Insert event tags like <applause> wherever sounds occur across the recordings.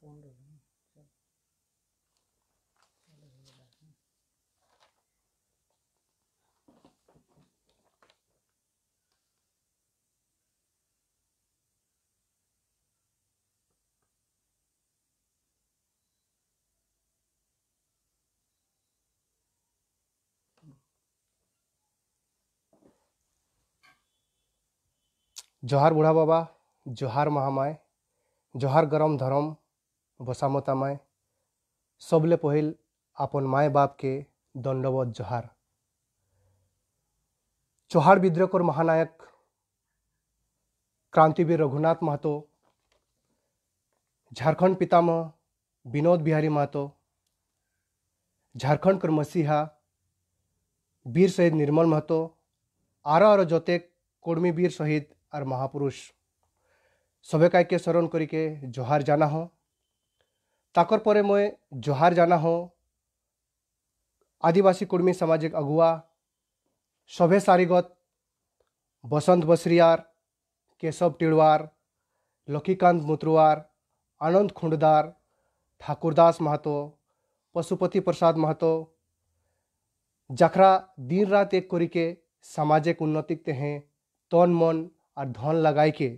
पूर्ण सब चलो ये बात है जोहार बूढ़ा बाबा जोहार महामाय जोहार गरम धर्म বচামতামাই সবলে পহিল আপন মায় বাপকে দণ্ডবত जोहार চোহার বিদ্রোহর महानायक क्रांतिवीर रघुनाथ महतो झारखंड पितामह विनोद बिहारी महतो झारखंड कर मसीहा वीर शहीद निर्मल महतो आरा और जोतेक कोर्मी वीर शहीद और महापुरुष सबका के स्मरण करके जोहार जाना हो ତାକର୍ ପରେ मैं ଜୁହାର୍ जाना हो आदिवासी କୁର୍ମୀ सामाजिक ଆଗୁଆ सभे सारीगत बसंत ବସରିଆର केशव टिड़वार लखीकांत मुतरुआर आनंद खुंडदार ठाकुरदास महतो पशुपति प्रसाद महतो जखरा दिन रात एक करी के सामाजिक उन्नति ते हैं तन मन और धन लगाए के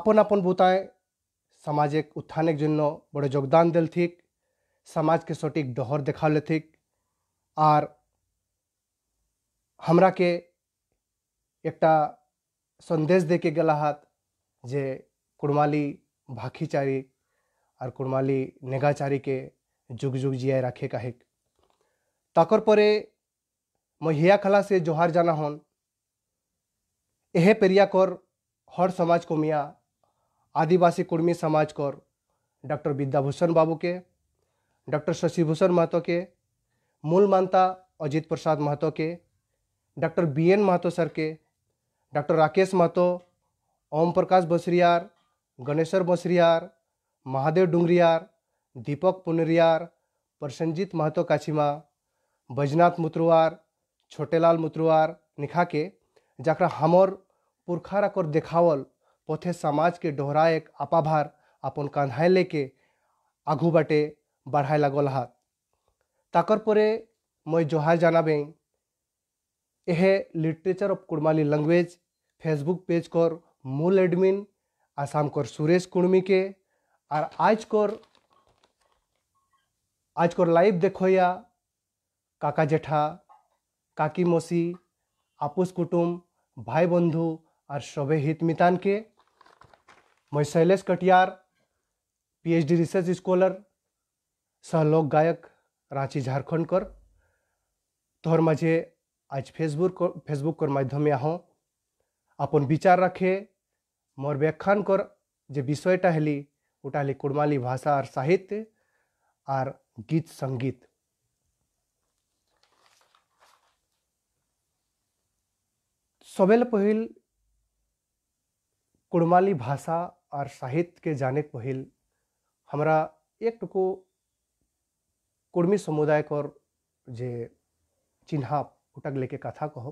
आपन अपन बुताएं সমাজে উত্থানের জন্য বড় যোগদান দিল থিক সমাজকে সঠিক ডহর দেখালে থিক আর हमराके एकटा संदेश देके गेला हाथ जे कुड़माली भाखीचारी और कुड़माली नेगाचारी के जुग जुग जिया रखे का काहिक ताकर परे महिया खला से जोहार जाना होन एहे पेरिया कर हर समाज को मिया आदिवासी कुर्मी समाज को डॉक्टर विद्याभूषण बाबू के डॉक्टर शशिभूषण महतो के मूल मानता अजीत प्रसाद महतो के doctor B N Mahato sir के डॉक्टर राकेश महतो ओम प्रकाश बसरियार गणेश्वर बसरियार महादेव डुंगरियार दीपक पुनरियार प्रसन्नजीत महतो काछीमा बजनाथ मुत्रुवार छोटेलाल मुत्रुवार निखा के जरा हमर पुरखा कर देखावल पथे समाज के डोहरा एक अपाभार अपन कान्हा लेके आगू बाटे बढ़ाए लगल हाथ ताकर परे मैं जोहार जानाबे यह literature of Kudmali language Facebook page कर मूल एडमिन आसाम कर सुरेश कुड़मी के और आज कर आज कर लाइव देखोया काका जेठा काकी मौसी आपुस कुटुम भाई बंधु और सबे हित मितान के मैं Shailesh Katiyar PhD research scholar सहलोक गायक रांची झारखंड कर तोहर माझे आज फेसबुक फेसबुक कर माध्यम आहो अपन विचार रखे मोर व्याख्यान कर जे विषयटा हेली उटाली कुड़माली भाषा और साहित्य और गीत संगीत सबेल पहिल कुड़माली भाषा और साहित्य के जाने पहल हमारा एक टुकु कुर्मी समुदाय को जे चिन्ह उटक लेके कथा कह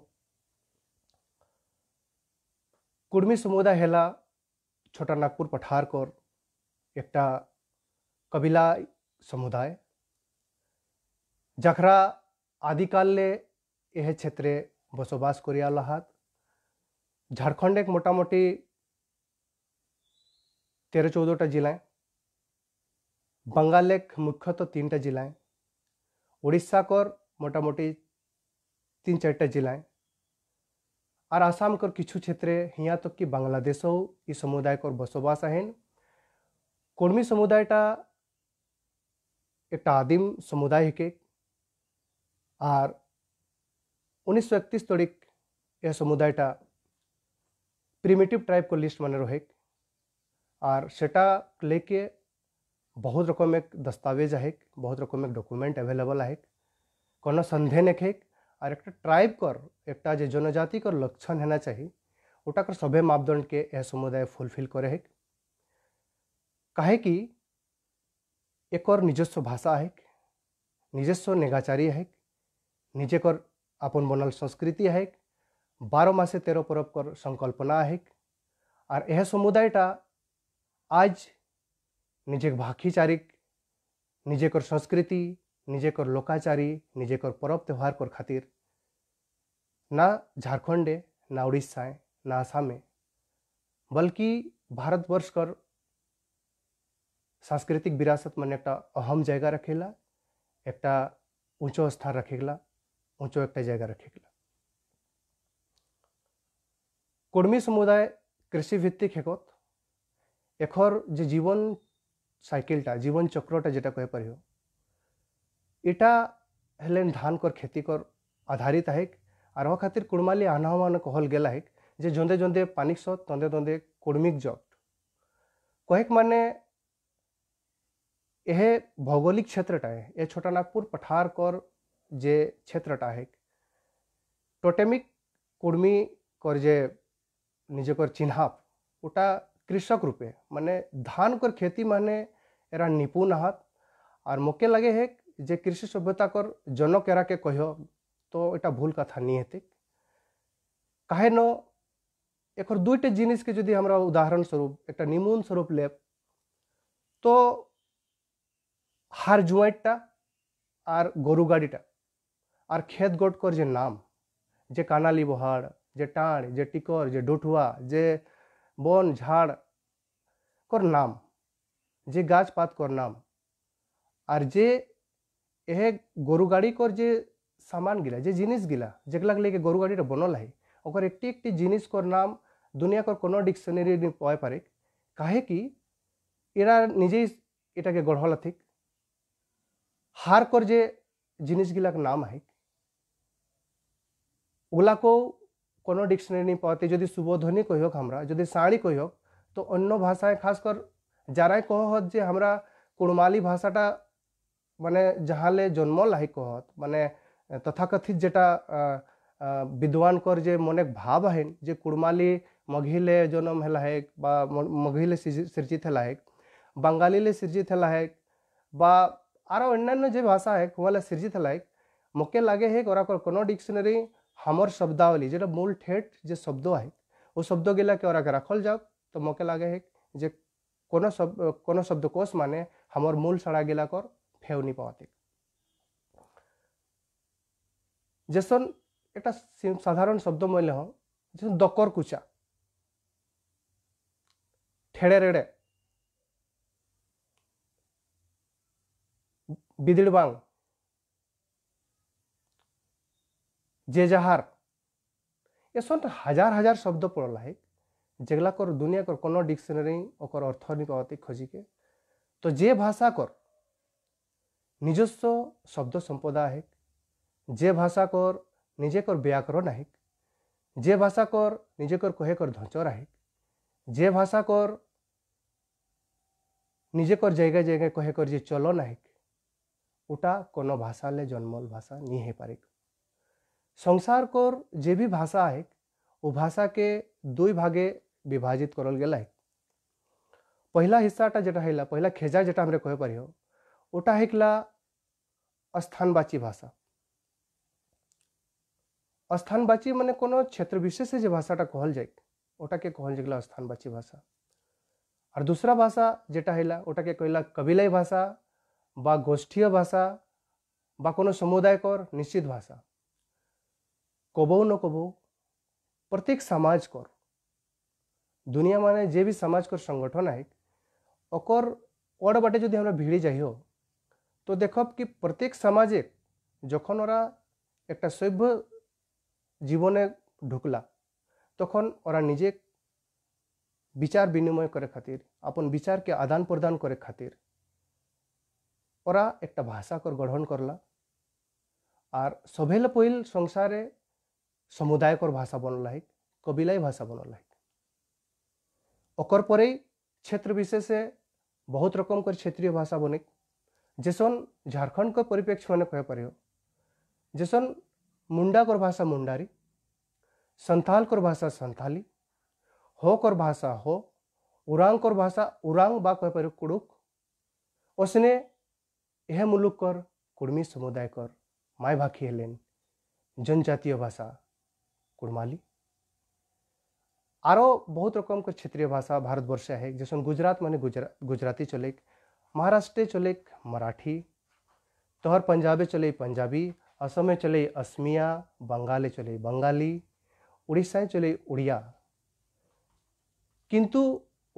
कुर्मी समुदाय हेला छोटा नागपुर पठार को एक कबीला समुदाय जखरा आदिकाल ले यह क्षेत्र बसोबास करिया झारखंड एक मोटामोटी तेरह चौदहटा जिले बंगाल लेक मुख्यतः तो तीन टा जिले उड़ीसा कर मोटा मोटी तीन चार्टा जिले और आसाम कर किछु क्षेत्र हियाँ तक तो कि बांग्लादेश हो इस समुदाय कर बसोबास है कर्मी समुदाय एक आदिम समुदाय के और उन्नीस सौ इकतीस तड़िक यह समुदाय प्रिमेटिव ट्राइब को लिस्ट मान रोहे ᱟᱨ ᱥᱮᱴᱟ लेके बहुत रकम एक दस्तावेज है बहुत रकम एक डॉक्यूमेंट एवेलेबल है कोनो संदेह नहीं और एक ट्राइब कर एक जे जनजाति कर लक्षण होना चाहिए ओटा कर सभी मापदंड के यह समुदाय फुलफिल करे है कहे कि एक और निजस्व भाषा है निजस्व नेगाचारी है निजे कर अपन बनल संस्कृति है बारह मासे तेरह परब कर संकल्पना है और यह समुदायटा आज निजे ଭାଖିଚାରିକ୍ ନିଜେକର୍ ସଂସ୍କୃତି ନିଜେକର୍ लोकाचारी ନିଜେକର୍ ପରବ୍ ତେହ୍ୱାର୍କର୍ ଖାତିର୍ ନା ଝାଡ଼ଖଣ୍ଡେ ना उड़ीसा ना आसाम है बल्कि भारतवर्ष कर सांस्कृतिक विरासत मैंने एक अहम जगह रखेला एक ऊँचो स्थान रखेला ऊँचो एक जगह रखेला कुर्मी समुदाय कृषि भित्तिक हेकोत एखर जे जीवन सैकेलटा जीवन चक्रटा जेटा कहपर इटा हेलेन धान कर खेती कर आधारित है आर खातिर कुड़माली आह्ना मान कहल गेला हेक जे जंदे जंदे पानी स तंदे तंदे कुड़मिक जट कहेक माने यह भौगोलिक क्षेत्रटा है ये छोटा नागपुर पठार कर जे क्षेत्रटा है टोटेमिक कुड़मी कर जे निजकर चिन्हाप उटा कृषक रूपे मैंने धान कर खेती मैंने एरा निपुण आहत आर मके लगे हे जे कृषि सभ्यता कर जनक एरा के कह तो इटा भूल कथा नहीं काहे न एक दुईटे जिनिस के जदि हमरा उदाहरण स्वरूप एक निमून स्वरूप ले तो हार जुआटा और गोरु गाड़ीटा आर खेत गोट कर जे नाम जे कानाली बहाड़ जे टाण जे टिकर जे डोठुआ जे বন ঝাড় কর নাম যে গাছপাত কর নাম আর যে এহে গরু গাড়ি কর যে সামান গিলা যে জিনিস গিলা যেগুলা লেগে গরু গাড়িটা বনল হয় ওকর একটি একটি জিনিস কর নাম দুনিয়া কর কোনো ডিকশনারি পাওয়া পারে কাহে কি এরা নিজেই এটাকে গড়হলা ঠিক হার কর যে জিনিসগুলার নাম হয় ওগুলাকেও को डिक्शनरी पाते जो शुभध्वनि कहक हमरा जो साणी कहक तो अन्न भाषाएं खासकर जाराय कहत जे हमरा कुणमाली भाषाटा माने जहाँले जन्म लाही कहत माने तथाकथित जेटा विद्वान कर जे मने भाव है जे कुणमाली मघिले जन्म हला है बा मघिले सृजित हला है बंगाली ले सृजित हला है बा आरो अन्यन्य जे भाषा है कुमाले सृजित हला है मुके लागे है ओराकर कोनो डिक्शनरी हमर शब्दावली जेटा मूळ ठेट जे शब्द है ओ शब्द गेला केवराक राखल जाओ तो मोके लागे है जे कोनो शब्द कोनो शब्दकोश माने हमर मूल सड़ा गेला कर फेवनी पावते जैसन এটা সাধারণ শব্দ মইলে হ যেমন দকর কুচা ঠেড়ে রেড়ে বিদিড়বাং जेजहार ऐसा तो हजार हजार शब्द पड़ है जेगला कर दुनिया कर कोनो डिक्शनरी और अर्थ नहीं पाते खोजिके तो जे भाषा कर निजस्व शब्द संपदा है जे भाषा कर निजे कर व्याकरण है जे भाषा कर निजे कर कहे कर धंचरा है जे भाषा कर निजे कर जगह जगह कहे कर जे चलन है उटा कोनो भाषा ले जन्मल भाषा नहीं है पारिक संसार संसारकोर जे भी भाषा है वो भाषा के दुई भागे विभाजित करल गेल है पहला हिस्साटा जेटा है पहला खेजा जेटा हमरे कहे पारियो ओटा हैकला स्थानवाची भाषा स्थानवाची माने कोनो क्षेत्र विशेष जे भाषाटा कहल जाए ओटा के कहल जाए स्थानवाची भाषा और दूसरा भाषा जेटा है ओटा के कहला कबिलाई भाषा बा गोष्ठीय भाषा बा कोनो समुदाय कर निश्चित भाषा કબો ન કબો પ્રત્યેક સમાજકર दुनिया माने जे भी समाज कर संगठन है ओकर ओड बाटे जदि हमरा भिड़ी जाइयो तो देखब कि प्रत्येक समाजे जखन ओरा एक सभ्य जीवने ढुकला तखन ओरा निजे विचार विनिमय करे खातिर अपन विचार के आदान प्रदान करे खातिर ओरा एक भाषा कर गढ़न करला आर सभेल पहिल संसारे समुदायकर भाषा बनल है कबीलाई भाषा बनल है ओकर पर क्षेत्र विशेष से बहुत रकम कर क्षेत्रीय भाषा बने जेसन झारखंड के परिप्रेक्ष्य मैंने कह पार जेसन मुंडा कर भाषा मुंडारी संथाल कर भाषा संथाली हो कर भाषा हो उरांग कर भाषा उरांग बा कह पार कुड़ुक ओसने यह मुलुक कर कुड़मी समुदाय कर माई भाखी हेलेन जनजातीय भाषा कुड़माली और बहुत रकम के क्षेत्रीय भाषा भारतवर्ष है जैसन गुजरात मान गुजरा गुजराती चले महाराष्ट्र चले मराठी तोहर पंजाबे चले पंजाबी असमे चले असमिया बंगाले चले बंगाली उड़ीसा चले उड़िया किंतु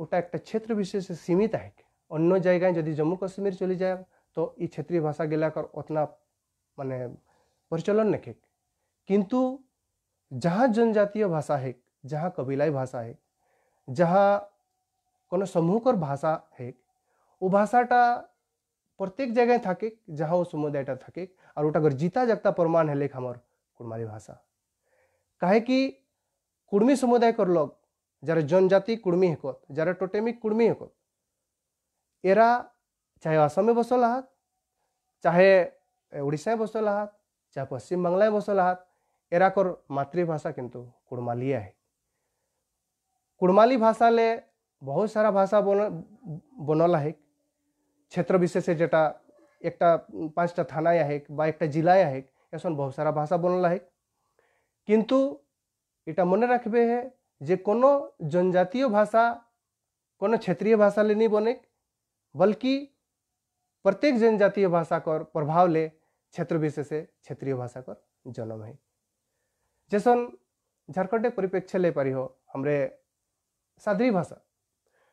ओटा एक क्षेत्र विशेष सीमित है अन्य जगह जदि जम्मू कश्मीर चली जाए तो क्षेत्रीय भाषा गलाकर उतना मान परिचलन नखे किंतु जहाँ जनजातीय भाषा है जहाँ कबीलाई भाषा है जहाँ कोनो समूहकर भाषा है वो भाषाटा प्रत्येक जगह थके जहाँ वो समुदायटा थके और वो जीता जागता प्रमाण है लेख हमार कुड़माली भाषा काहे कि कुड़मी समुदाय कर लोग जरा जनजाति कुड़मी हेकत जरा टोटेमिक कुड़मी हेकत एरा चाहे आसाम में बसल चाहे उड़ीसा बसल आहात चाहे पश्चिम बांगला बसल आहात एराकर मातृभाषा किंतु कुड़मालिया है कुड़माली भाषा ले बहुत सारा भाषा बोल बनला है क्षेत्र विशेष जेटा एक पाँच थाना है बा एक जिला है एसन बहुत सारा भाषा बनला है किंतु इटा मन रखे है जे कोनो जनजातीय भाषा कोनो क्षेत्रीय भाषा ले नहीं बने बल्कि प्रत्येक जनजातीय भाषा कर प्रभाव ले क्षेत्र विशेषे क्षेत्रीय भाषा कर जन्म है जेसन झारखंड परिप्रेक्ष्य ले पारि हमरे सादरी भाषा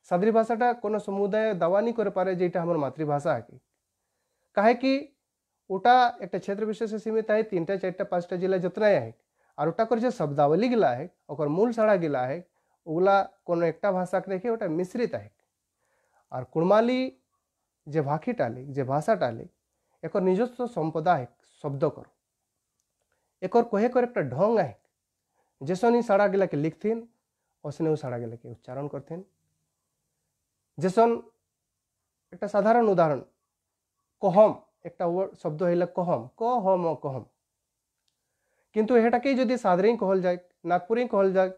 सादरी भाषाटा कोनो समुदाय दावानी कर पारे जेटा हमर मातृभाषा है काहे कि ओटा एक क्षेत्र विशेष सीमित है तीन टा चार पाँच टा जिला जितना है और ओटा कर जो शब्दावली गिला है और मूल सड़ा गिला है ওগুলা को একটা ভাষাকে রেখে ওটা मिश्रित है कुणमाली जे भाखी ভাখিটা जे भाषा ভাষাটা एक निजस्व संपदा है शब्द करो कहे कर एक ढंग ᱰᱷᱚᱝ जैसन ही साड़ा गिला के लिखथिन ओसने साड़ा गिला के उच्चारण करथिन जेसन एक साधारण उदाहरण कहम एक वर्ड शब्द है कहम कहम कहम किंतु हेटाके जदि सादरी कहल जाए नागपुरी कहल जाए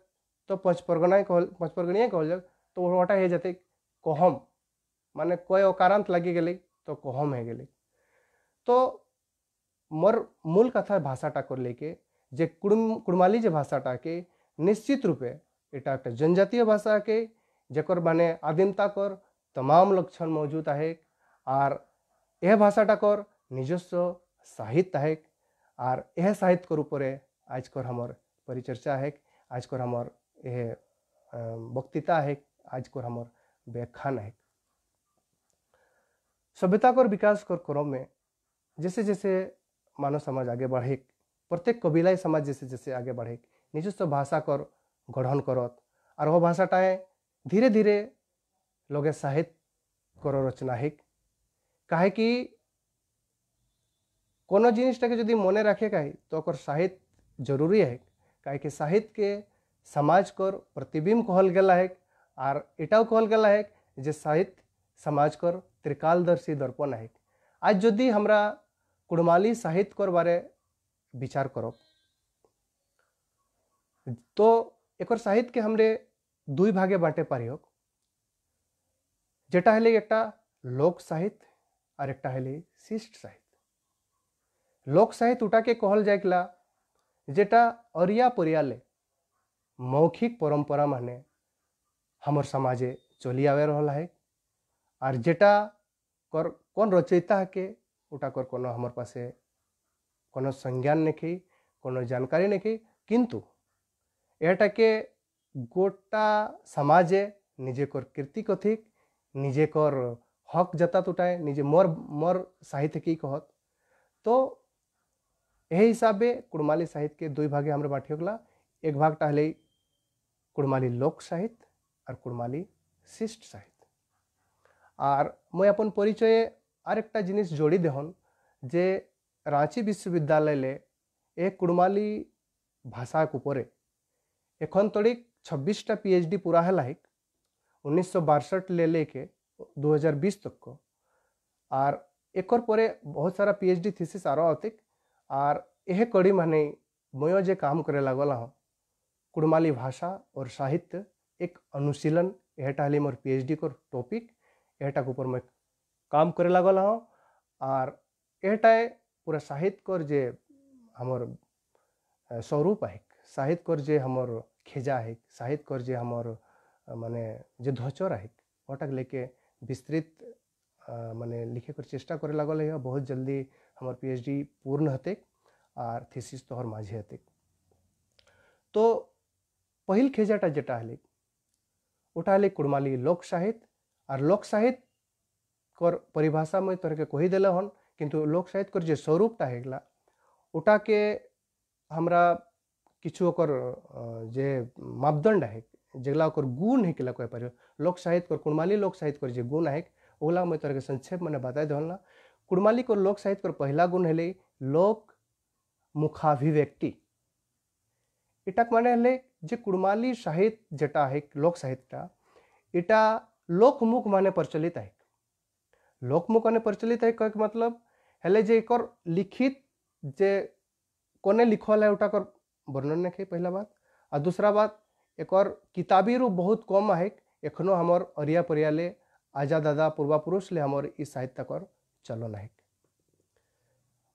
तो पंचपरगनाए कहल पंचपरगनिया कहल जाए तो वोटा हो जाते कहम माने कोई अकारांत लगी गले तो कहम है गले तो मोर मूल कथा को लेके जे कुड़म कुड़माली जे के निश्चित रूपे एटा एक जनजातीय भाषा के जेकर माने कर तमाम लक्षण मौजूद है आर यह भाषाटाकर নিজস্ব साहित्य আহেক আর आज कर উপরে परिचर्चा है आज कर আজকর यह वक्तृता है आज कर আমার व्याख्यान है सभ्यता कर विकास कर क्रम में जैसे जैसे मानव समाज आगे बढ़ेक प्रत्येक कबिलाई समाज जैसे जैसे आगे बढ़ेक निजस्व भाषा कर गढ़न करत और भाषा भाषाटाएँ धीरे धीरे लगे साहित्य कर रचना है कहे कि कोनो जिनिसटा के जदि मने रखे काहे तो अकर साहित्य जरूरी है कहे कि साहित्य के समाज कर प्रतिबिंब कहल गया है आर इटाओ कहल गया है जे साहित्य समाज कर त्रिकालदर्शी दर्पण है आज यदि हमरा कुड़माली साहित्य कर बारे विचार करो तो एक साहित्य के हमरे दुई भागे बांटे पारियोग जेटा हेली एक लोक साहित्य और एक हेली शिष्ट साहित्य लोक साहित्य उटा के कहल जाएगा जेटा अरिया परियाले मौखिक परंपरा माने हमर समाजे चली आवे रहा है और जेटा कौन रचयिता के ওটাকর কোনো আমার পাশে কোনো সংজ্ঞান নেখি কোনো জানকারি নেখি কিন্তু এটাকে গোটা সমাজে নিজেকর কীর্তি কথিক নিজেকর হক জাতাত উঠায় নিজে মোর মোর সাহিত্যকেই কহত তো এই হিসাবে কুড়মালি সাহিত্যকে দুই ভাগে আমরা বাঁটিয়ে গেলা এক ভাগটা হলেই কুড়মালি লোক সাহিত্য আর কুড়মালি শিষ্ট সাহিত্য আর মই আপন পরিচয়ে আরেকটা জিনিস জড়ি দেহন যে রাঁচি বিশ্ববিদ্যালয়ে এ কুড়মালি ভাষা উপরে এখন তড়িক छब्बीसटा डी पूरा है लाइक उन्नीस ले लेके बीस तक को आर एक परे बहुत सारा पीएचडी थीसिस आरो आतिक आर यह कड़ी माने मयो जे काम करे लगला हो कुड़माली भाषा और साहित्य एक अनुशीलन एहटा हली मोर डी को टॉपिक एहटा ऊपर मैं काम करे लागल हाँ आर एटाए पूरा साहित्य कर जे हमर स्वरूप है साहित्य कर जे हमर खेजा है साहित्य कर जे हमर माने जे धचर है वोटा लेके विस्तृत माने लिखे कर चेष्टा करे लागल है बहुत जल्दी हमर पीएचडी पूर्ण हते आर थीसिस तोहर माझे हते तो पहिल खेजाटा जेटा हले उठाले कुड़माली लोक साहित्य और लोक साहित्य कर परिभाषा में तोहरे के कही दिले हन किंतु लोक साहित्य कर जे स्वरूपटा है उटा के हमरा किछु ओकर जे मापदंड है जगला ओकर गुण है किला कह पार लोक साहित्य कर कुणमाली लोक साहित्य कर जे गुण है ओला मैं तरह के संक्षेप मैंने बता दे ना कुणमाली को लोक साहित्य कर पहला गुण है लोक मुखाभिव्यक्ति इटक माने हले जे कुणमाली साहित्य जेटा है लोक साहित्यटा इटा लोकमुख माने प्रचलित है लोकमुख ने प्रचलित है कहक मतलब हेले जे एक लिखित जे कोने लिखल है उठाकर वर्णन नहीं पहला बात आ दूसरा बात एक और किताबी रू बहुत कम है एखनो हमार अरिया परिया ले आजा दादा पूर्वापुरुष ले हमार इस साहित्य कर चलो है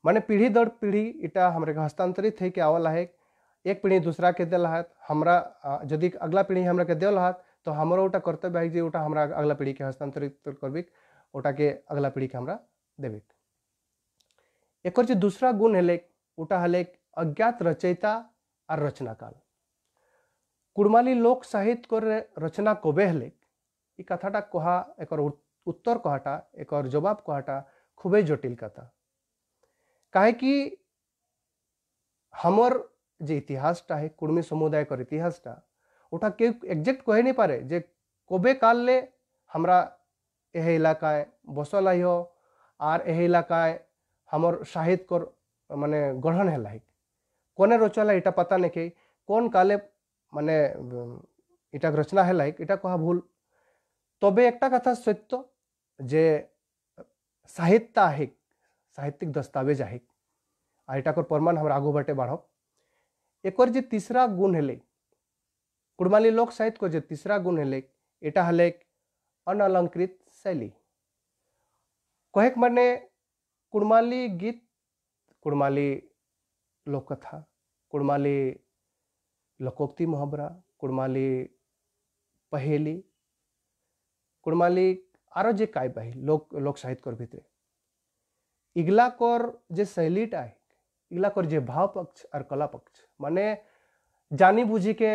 माने पीढ़ी दर पीढ़ी इटा हमारे हस्तांतरित है कि आवला है एक पीढ़ी दूसरा के दल है हमारा यदि अगला पीढ़ी हमारे के दल है तो हमारा उठा कर्तव्य है जी उठा हमारा अगला पीढ़ी के हस्तांतरित करबिक ওটাকে আগলা পিঢ়িকে আমরা দেবে এর যে দুসরা গুণ হলেক ওটা হলেক অজ্ঞাত রচয়িতা আর রচনাকাল কুড়মালি লোক সাহিত্যর রচনা কবে হলেক এই কথাটা কহা একর উত্তর কহাটা একর জবাব কহাটা খুবই জটিল কথা কাহে কি हमर যে ইতিহাসটা হে কুড়মি সমুদায়কর ইতিহাসটা ওটা কেউ একজ্যাক্ট কহে নি পারে যে কবে কাললে আমরা এই এলাকায় বসল আইহ আর এই এলাকায় আমার সাহিত্যর মানে গ্রহণ হেলাহিক কোনে রচলা এটা পাতা নাকি কোন কালে মানে এটা রচনা হেলাহিক এটা কহা ভুল তবে একটা কথা সত্য যে সাহিত্য আহিক সাহিত্যিক দস্তাবেজ আহিক আর এটাকর প্রমাণ আমরা আগু বাটে বাড়ব একর যে তিসরা গুণ হলে কুড়মালি লোক সাহিত্য যে তিসরা গুণ হলে এটা হলে অনলঙ্কৃত शैली કોહેક મને કુણમાલી गीत कुड़माली लोककथा कुड़माली लोकोक्ति मुहावरा कुड़माली पहेली कुड़माली आरो जे काय बाही लोक लोक साहित्य कर भीतर इगला कर जे शैलीटा इगला कर जे भाव पक्ष और कला पक्ष माने जानी बुझी के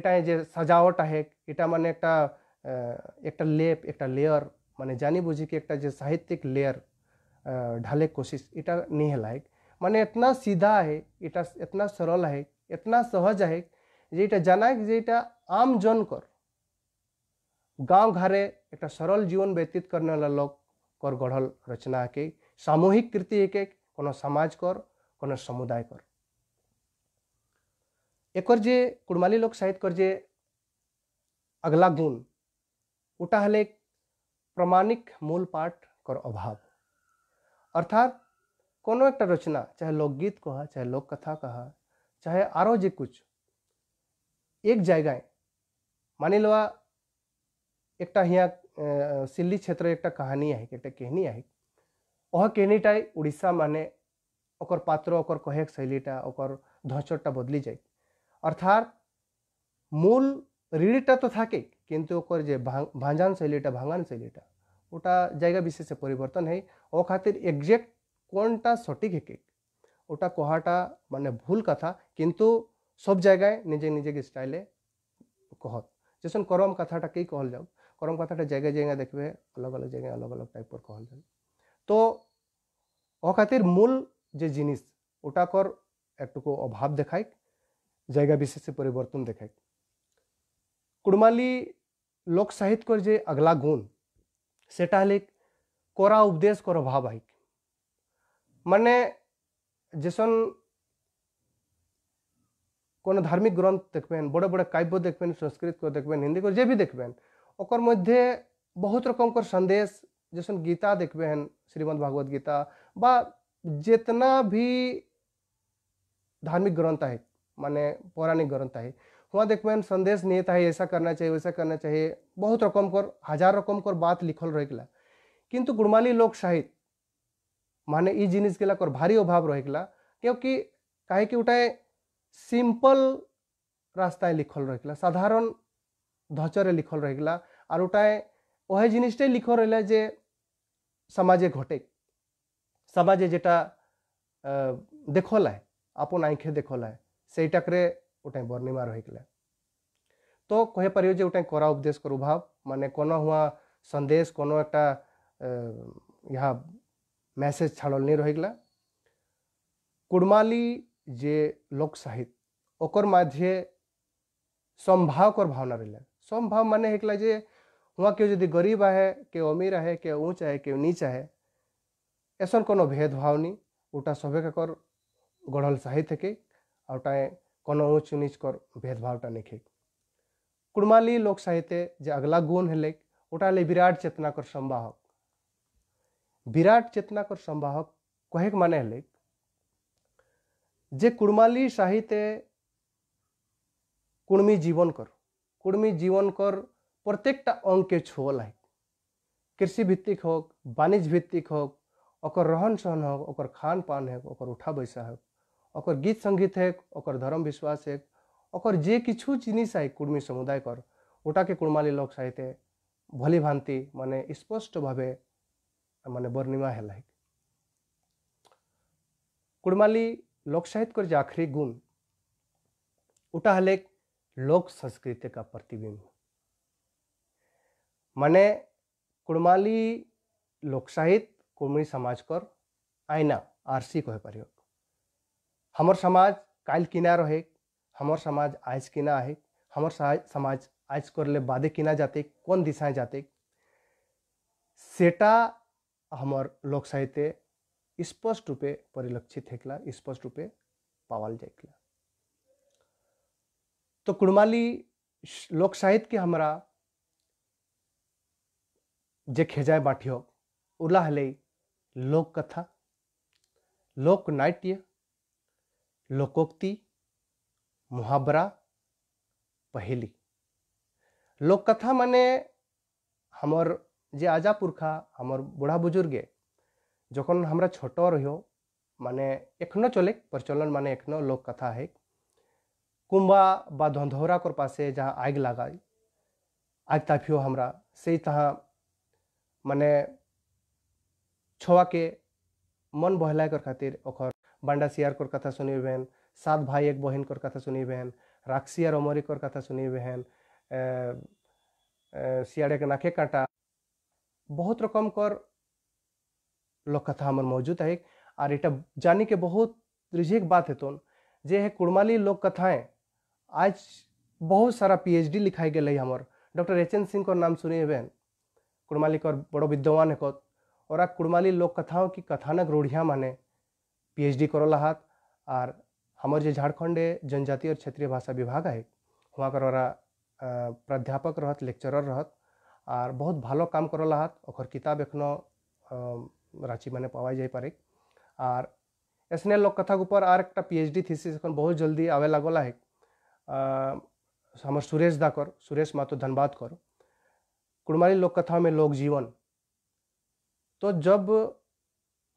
एटा जे सजावट है एटा माने एक लेप एक लेयर जानी জানিবুঝিকে একটা एक साहित्यिक लेयर ढाले कोशिश इटा नहीं है लायक मैंने इतना सीधा है इटा इतना सरल है इतना सहज है जेटा जाना जेटा आम जन कर गांव घरे एक सरल जीवन व्यतीत करने वाला लोग कर गढ़ल रचना के सामूहिक कृति एक एक कोनो समाज कर कोनो समुदाय कर एक जे कुड़माली लोक साहित्य कर जे अगला गुण उटा हले प्रमाणिक मूल कर अभाव अर्थात कोनो एक रचना चाहे लोकगीत कहा चाहे लोक कथा कहा चाहे आरो जे कुछ एक जगह मान लो एक हिया सिल्ली क्षेत्र एक कहानी है एक कहनी है वह कहनीटा उड़ीसा माने और पात्र और कहे शैलीटा और ढाँचटा बदली जाए अर्थात मूल ऋणटा तो थके কিন্তু ওকর যে ভাঞ্জান শৈলীটা ভাঙান শৈলীটা ওটা জায়গা বিশেষে পরিবর্তন হয় ও খাতির এক্সাক্ট কোনটা সঠিক হেকে ওটা কহাটা মানে ভুল কথা কিন্তু সব জায়গায় নিজে নিজেকে স্টাইলে কহত যেসন করম কথাটা কেই কহল যাও করম কথাটা জায়গায় জায়গায় দেখবে আলগ আলগ জায়গায় আলগ আলগ টাইপের কহল যাবে তো ও খাতির মূল যে জিনিস ওটা কর একটুকু অভাব দেখায় জায়গা বিশেষে পরিবর্তন দেখায় কুড়মালি लोक साहित्यर जे अगला गुण से कोरा उपदेश कर भावाहिक मैंने जेसन को धार्मिक ग्रंथ देखें बड़े बड़े काव्य देखें संस्कृत को देखें हिंदी को जे भी देखें और मध्य बहुत रकम कर संदेश जैसन गीता देखे हैं श्रीमद भागवत गीता बा जितना भी धार्मिक ग्रंथ है माने पौराणिक ग्रंथ है हुआ देखबेन संदेश निहित है ऐसा करना चाहिए वैसा करना चाहिए बहुत रकम कर हजार रकम कर बात लिखल रह किंतु गुणमानी लोक साहित माने इ जिनिस गला कर भारी अभाव रह क्योंकि कहे गोटाए उठाए सिंपल रास्ताएं लिखल रह साधारण ढचरे लिखल रह आर गोटाए वह जिनिसटे लिखल रहा जे समाजे घटे समाजे जेटा देखल है अपन आँखे देखल है सेटाक उठाएं बर्णिमा रही तो कहपर जो जे उठाएं करा उपदेश करू भाव माने कोनो हुआ संदेश कौन एक यहाँ मैसेज छाड़ल नहीं रही कुड़माली जे लोक साहित ओकर माध्ये संभाव कर भावना रहा समभाव मान हेकला जे वहाँ के जदि गरीब आए के अमीर है के ऊँच है के नीच है ऐसा कोनो भेदभाव नहीं उटा सबे कर गढ़ल साहित्य के और कोनो ऊंच नीच कर भेदभाव निखे कुड़माली लोक साहित्य जे अगला गुण हेले ओटा ले विराट चेतना कर संवाहक विराट चेतना कर संवाहक कहक माने हेले जे कुड़माली साहित्य कुर्मी जीवन कर कुर्मी जीवन कर प्रत्येक अंग के छुअल है कृषि भित्तिक हो वाणिज्य भित्तिक हो और रहन सहन हो और खान पान हो और उठा बैसा हो और गीत संगीत है और धर्म विश्वास है और जे कि जिनिस है कुर्मी समुदाय कर ओटा के कुर्माली लोक साहित्य भली भांति माने स्पष्ट भाव मान बर्णिमा है लाइक कुर्माली लोक साहित्य कर आखिरी गुण उटा हले लोक संस्कृति का प्रतिबिंब माने कुर्माली लोक साहित्य कुर्मी समाज कर आईना आरसी कह पार हमर समाज काल किना रहे हमर समाज आज किना है हमर समाज आज ले बादे किना जाते कौन दिशाएं जाते सेटा हमर लोक साहित्य स्पष्ट रूपे परिलक्षित हेकला स्पष्ट रूपे पावल जाइला तो कुड़माली लोक साहित्य के हमरा जे खेजाए बाटियो उला हले लोक कथा लोक नाट्य लोकोक्ति मुहावरा पहेली लोककथा मान हमर जे आजा पुरखा हमर बुढ़ा बुजुर्गे जखन हमरा छोटो रहियो माने एखनो चले प्रचलन माने एखनो कथा है कुंबा बा धंधौरा कर पासे जहाँ आग लगाई आग ताफियो हमरा से तहाँ माने छुआ के मन बहलाए कर खातिर ओकर বান্ডা সিয়ারকর কথা শুনিবেন সাত ভাই এক বহিনকর কথা শুনিবেন রাক্সিয়ার कथा কথা শুনিবেন सियाड़े के नाखे काटा बहुत रकम कर लोक कथा हमर मौजूद है और इटा जानी के बहुत रिझेक बात है तोन जे है कुड़माली लोक कथाएं आज बहुत सारा पीएचडी लिखाई गए हमर डॉक्टर एच एन सिंह को नाम सुनिए कुड़माली कर बड़ो विद्वान है कौत और आ कुड़माली लोक कथाओं की कथानक रूढ़िया माने पीएचडी करोला हाथ आर हमारे जो झारखंड जनजाति और क्षेत्रीय भाषा विभाग है वहाँ करवारा प्राध्यापक रहत लेक्चरर रहत आर बहुत भालो काम करोला हाथ और किताब एखनो रांची मैंने पवा जाए पारे आर एस एन एल लोक कथा ऊपर आर एक पीएचडी थीसिस एखन बहुत जल्दी आवे लगला है हमार सुरेश दा कर सुरेश मातो धनबाद कर कुड़मारी लोक कथा में लोक जीवन तो जब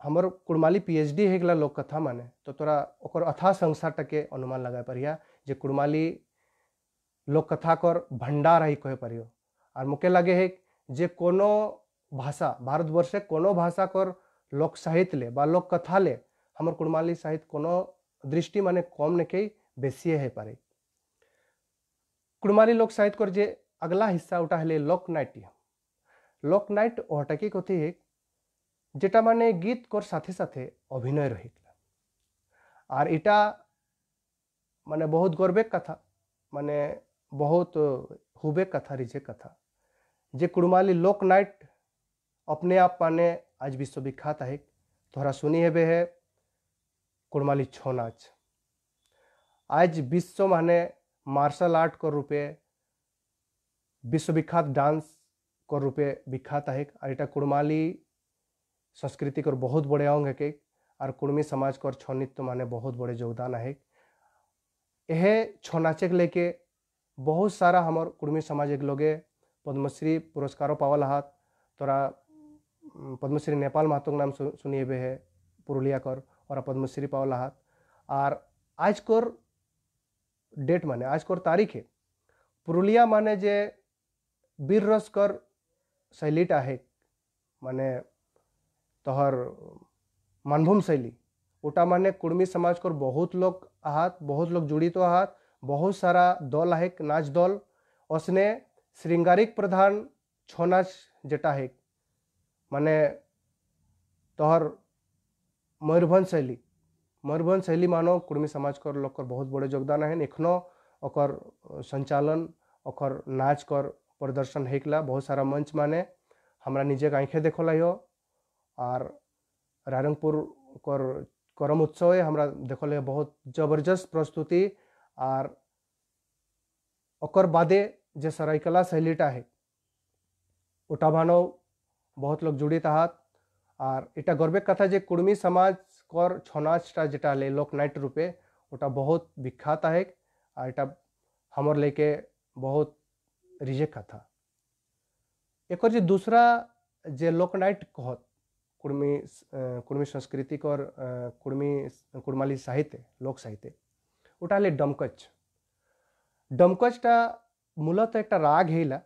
हमर कुड़माली पीएचडी एच डी लोक कथा माने तो तोरा ओकर अथा संसार तक के अनुमान लगा परिया जे कुड़माली लोक कथा कर भंडार है कह परियो और मुके लगे है जे कोनो भाषा भारतवर्षे कोनो भाषा कर लोक साहित्य ले बा लोक कथा ले हमर कुड़माली साहित्य कोनो दृष्टि माने कम ने के बेसी है पारे कुड़माली लोक साहित्य कर जे अगला हिस्सा उठा है लोक नाट्य लोक नाट्य ओहटकी कथी है जेटा মানে গীত साथे साथे अभिनय रही রহিলা आर इटा মানে बहुत গর্বের कथा মানে बहुत হুবে कथा रिजे कथा जे कुड़माली लोक नाइट अपने आप माने आज विश्वविख्यात है तोहरा सुनी हे है कुड़माली छो नाच आज विश्व माने मार्शल आर्ट को रूपे विश्वविख्यात डांस को रूपे विख्यात है और यहाँ कुड़माली संस्कृति और बहुत बड़े अंग है के और कुर्मी समाज को और छौ नृत्य माने बहुत बड़े योगदान है यह छौ नाचक लेके बहुत सारा हमार कुर्मी समाज एक लोगे पद्मश्री पुरस्कारों पावल हाथ तोरा पद्मश्री नेपाल महतोक नाम सुनिए हुए है पुरुलिया कर और पद्मश्री पावल हाथ और आज कर डेट माने आज कर तारीख है पुरुलिया माने जे वीर रस कर शैलीटा है माने तोहर मानभूम शैली उटा माने कुड़मी समाज को बहुत लोग आहत बहुत लोग जुड़ित तो आहत बहुत सारा दल है नाच दल उसने श्रृंगारिक प्रधान छो नाच जेटा है माने तोहर मयूरभ शैली मयूरभ शैली मानो कुर्मी समाज कर लोग कर बहुत बड़े योगदान है एखनो और संचालन और नाच कर प्रदर्शन है बहुत सारा मंच माने हमारा निजे आँखें देखल लाइ आर रारंगपुर कर करम उत्सव हमरा देखल बहुत जबरदस्त प्रस्तुति आर और बादे जे सरायकला शैलीटा है भानव बहुत लोग जुड़ी तहत आर इटा गर्वे कथा जे कुर्मी समाज कर छनाचटा जेटा ले लोक नाट्य रूपे उटा बहुत विख्यात है और इटा हमर लेके बहुत रिजेक्ट कथा एक जे दूसरा जे लोक नाट्य कहत कुर्मी कुर्मी सांस्कृतिक और कुर्मी कुर्माली साहित्य লোক সাহিত্যে ওটা হলে ডমকচ ডমকচটা মূলত একটা রাগ হইলা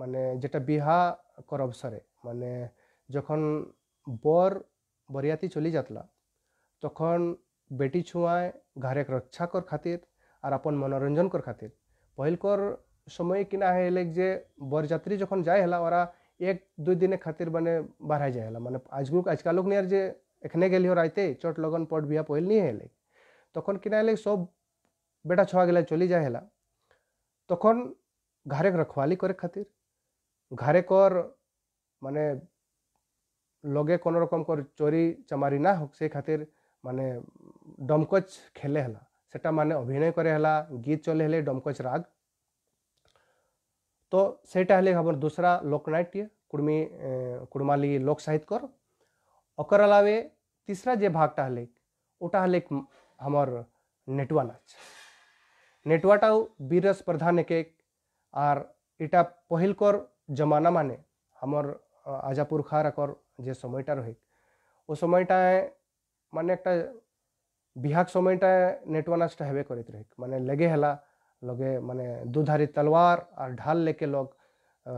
মানে যেটা বিহা কর অবসরে মানে যখন বর বরিয়াতি চলি যাতলা তখন বেটি ছুঁয়ায় ঘরেক রক্ষা কর খাতির আর আপন মনোরঞ্জন কর খাতির পহিলকর সময় কিনা হলে যে বরযাত্রী যখন যায় হেলা ওরা एक दुई दिन खातिर मैंने बाहर जाएगा मैंने आजकल आजकल नियर नहीं एखने गली और चट लगन पट बिहा पहल नहीं हेले तखन किना सब बेटा छुआ गला चली जाए तक तखन घरे रखवाली करे खातिर घरे कर मान लगे कोनो रकम कर चोरी चमारी ना हो से खातिर माने डमकच खेले हला सेटा माने अभिनय करे हला गीत चले हले डमकच राग तो से है हमारे दूसरा लोकनाट्य कुर्मी कुर्माली लोक साहित्यकर और अलावे तीसरा जे भागटा है वोटा है हमार नेटवा नाच नेटवाटा बीरस प्रधान एक एक आर इटा पहल कर जमाना माने हमार आजापुर खार अकर जे समयटा रहे वो समयटा माने एक बिहार समयटा नेटवा नाचटा हेबे करते रहे माने लगे हला लगे माने दुधारी तलवार और ढाल लेके लोग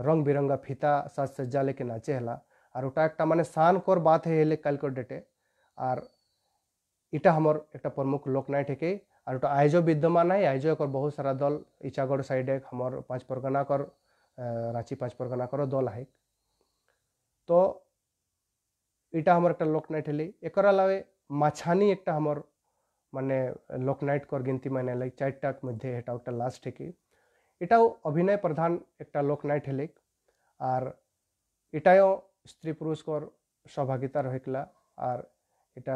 रंग बिरंगा फीता साज सज्जा लेके नाचे हला और उटा एक माने शान कर बात है हेले कल कर डेटे और इटा हमर एक प्रमुख लोकनायट है के और उटा आइजो विद्यमान है आइजो एक बहुत सारा दल ईचागढ़ साइड एक हमर पाँच परगना कर रांची पाँच परगना कर दल है तो इटा हमर एक लोकनायट है एक अलावे माछानी एक हमर মানে লোকনায়কর গিনতি মানে লাইক চারটাক মধ্যে এটা একটা লাস্ট হেকি এটাও অভিনয় প্রধান একটা লোকনায়ক হেলিক আর এটাও স্ত্রী পুরুষকর সহভাগিতা রহিকলা আর এটা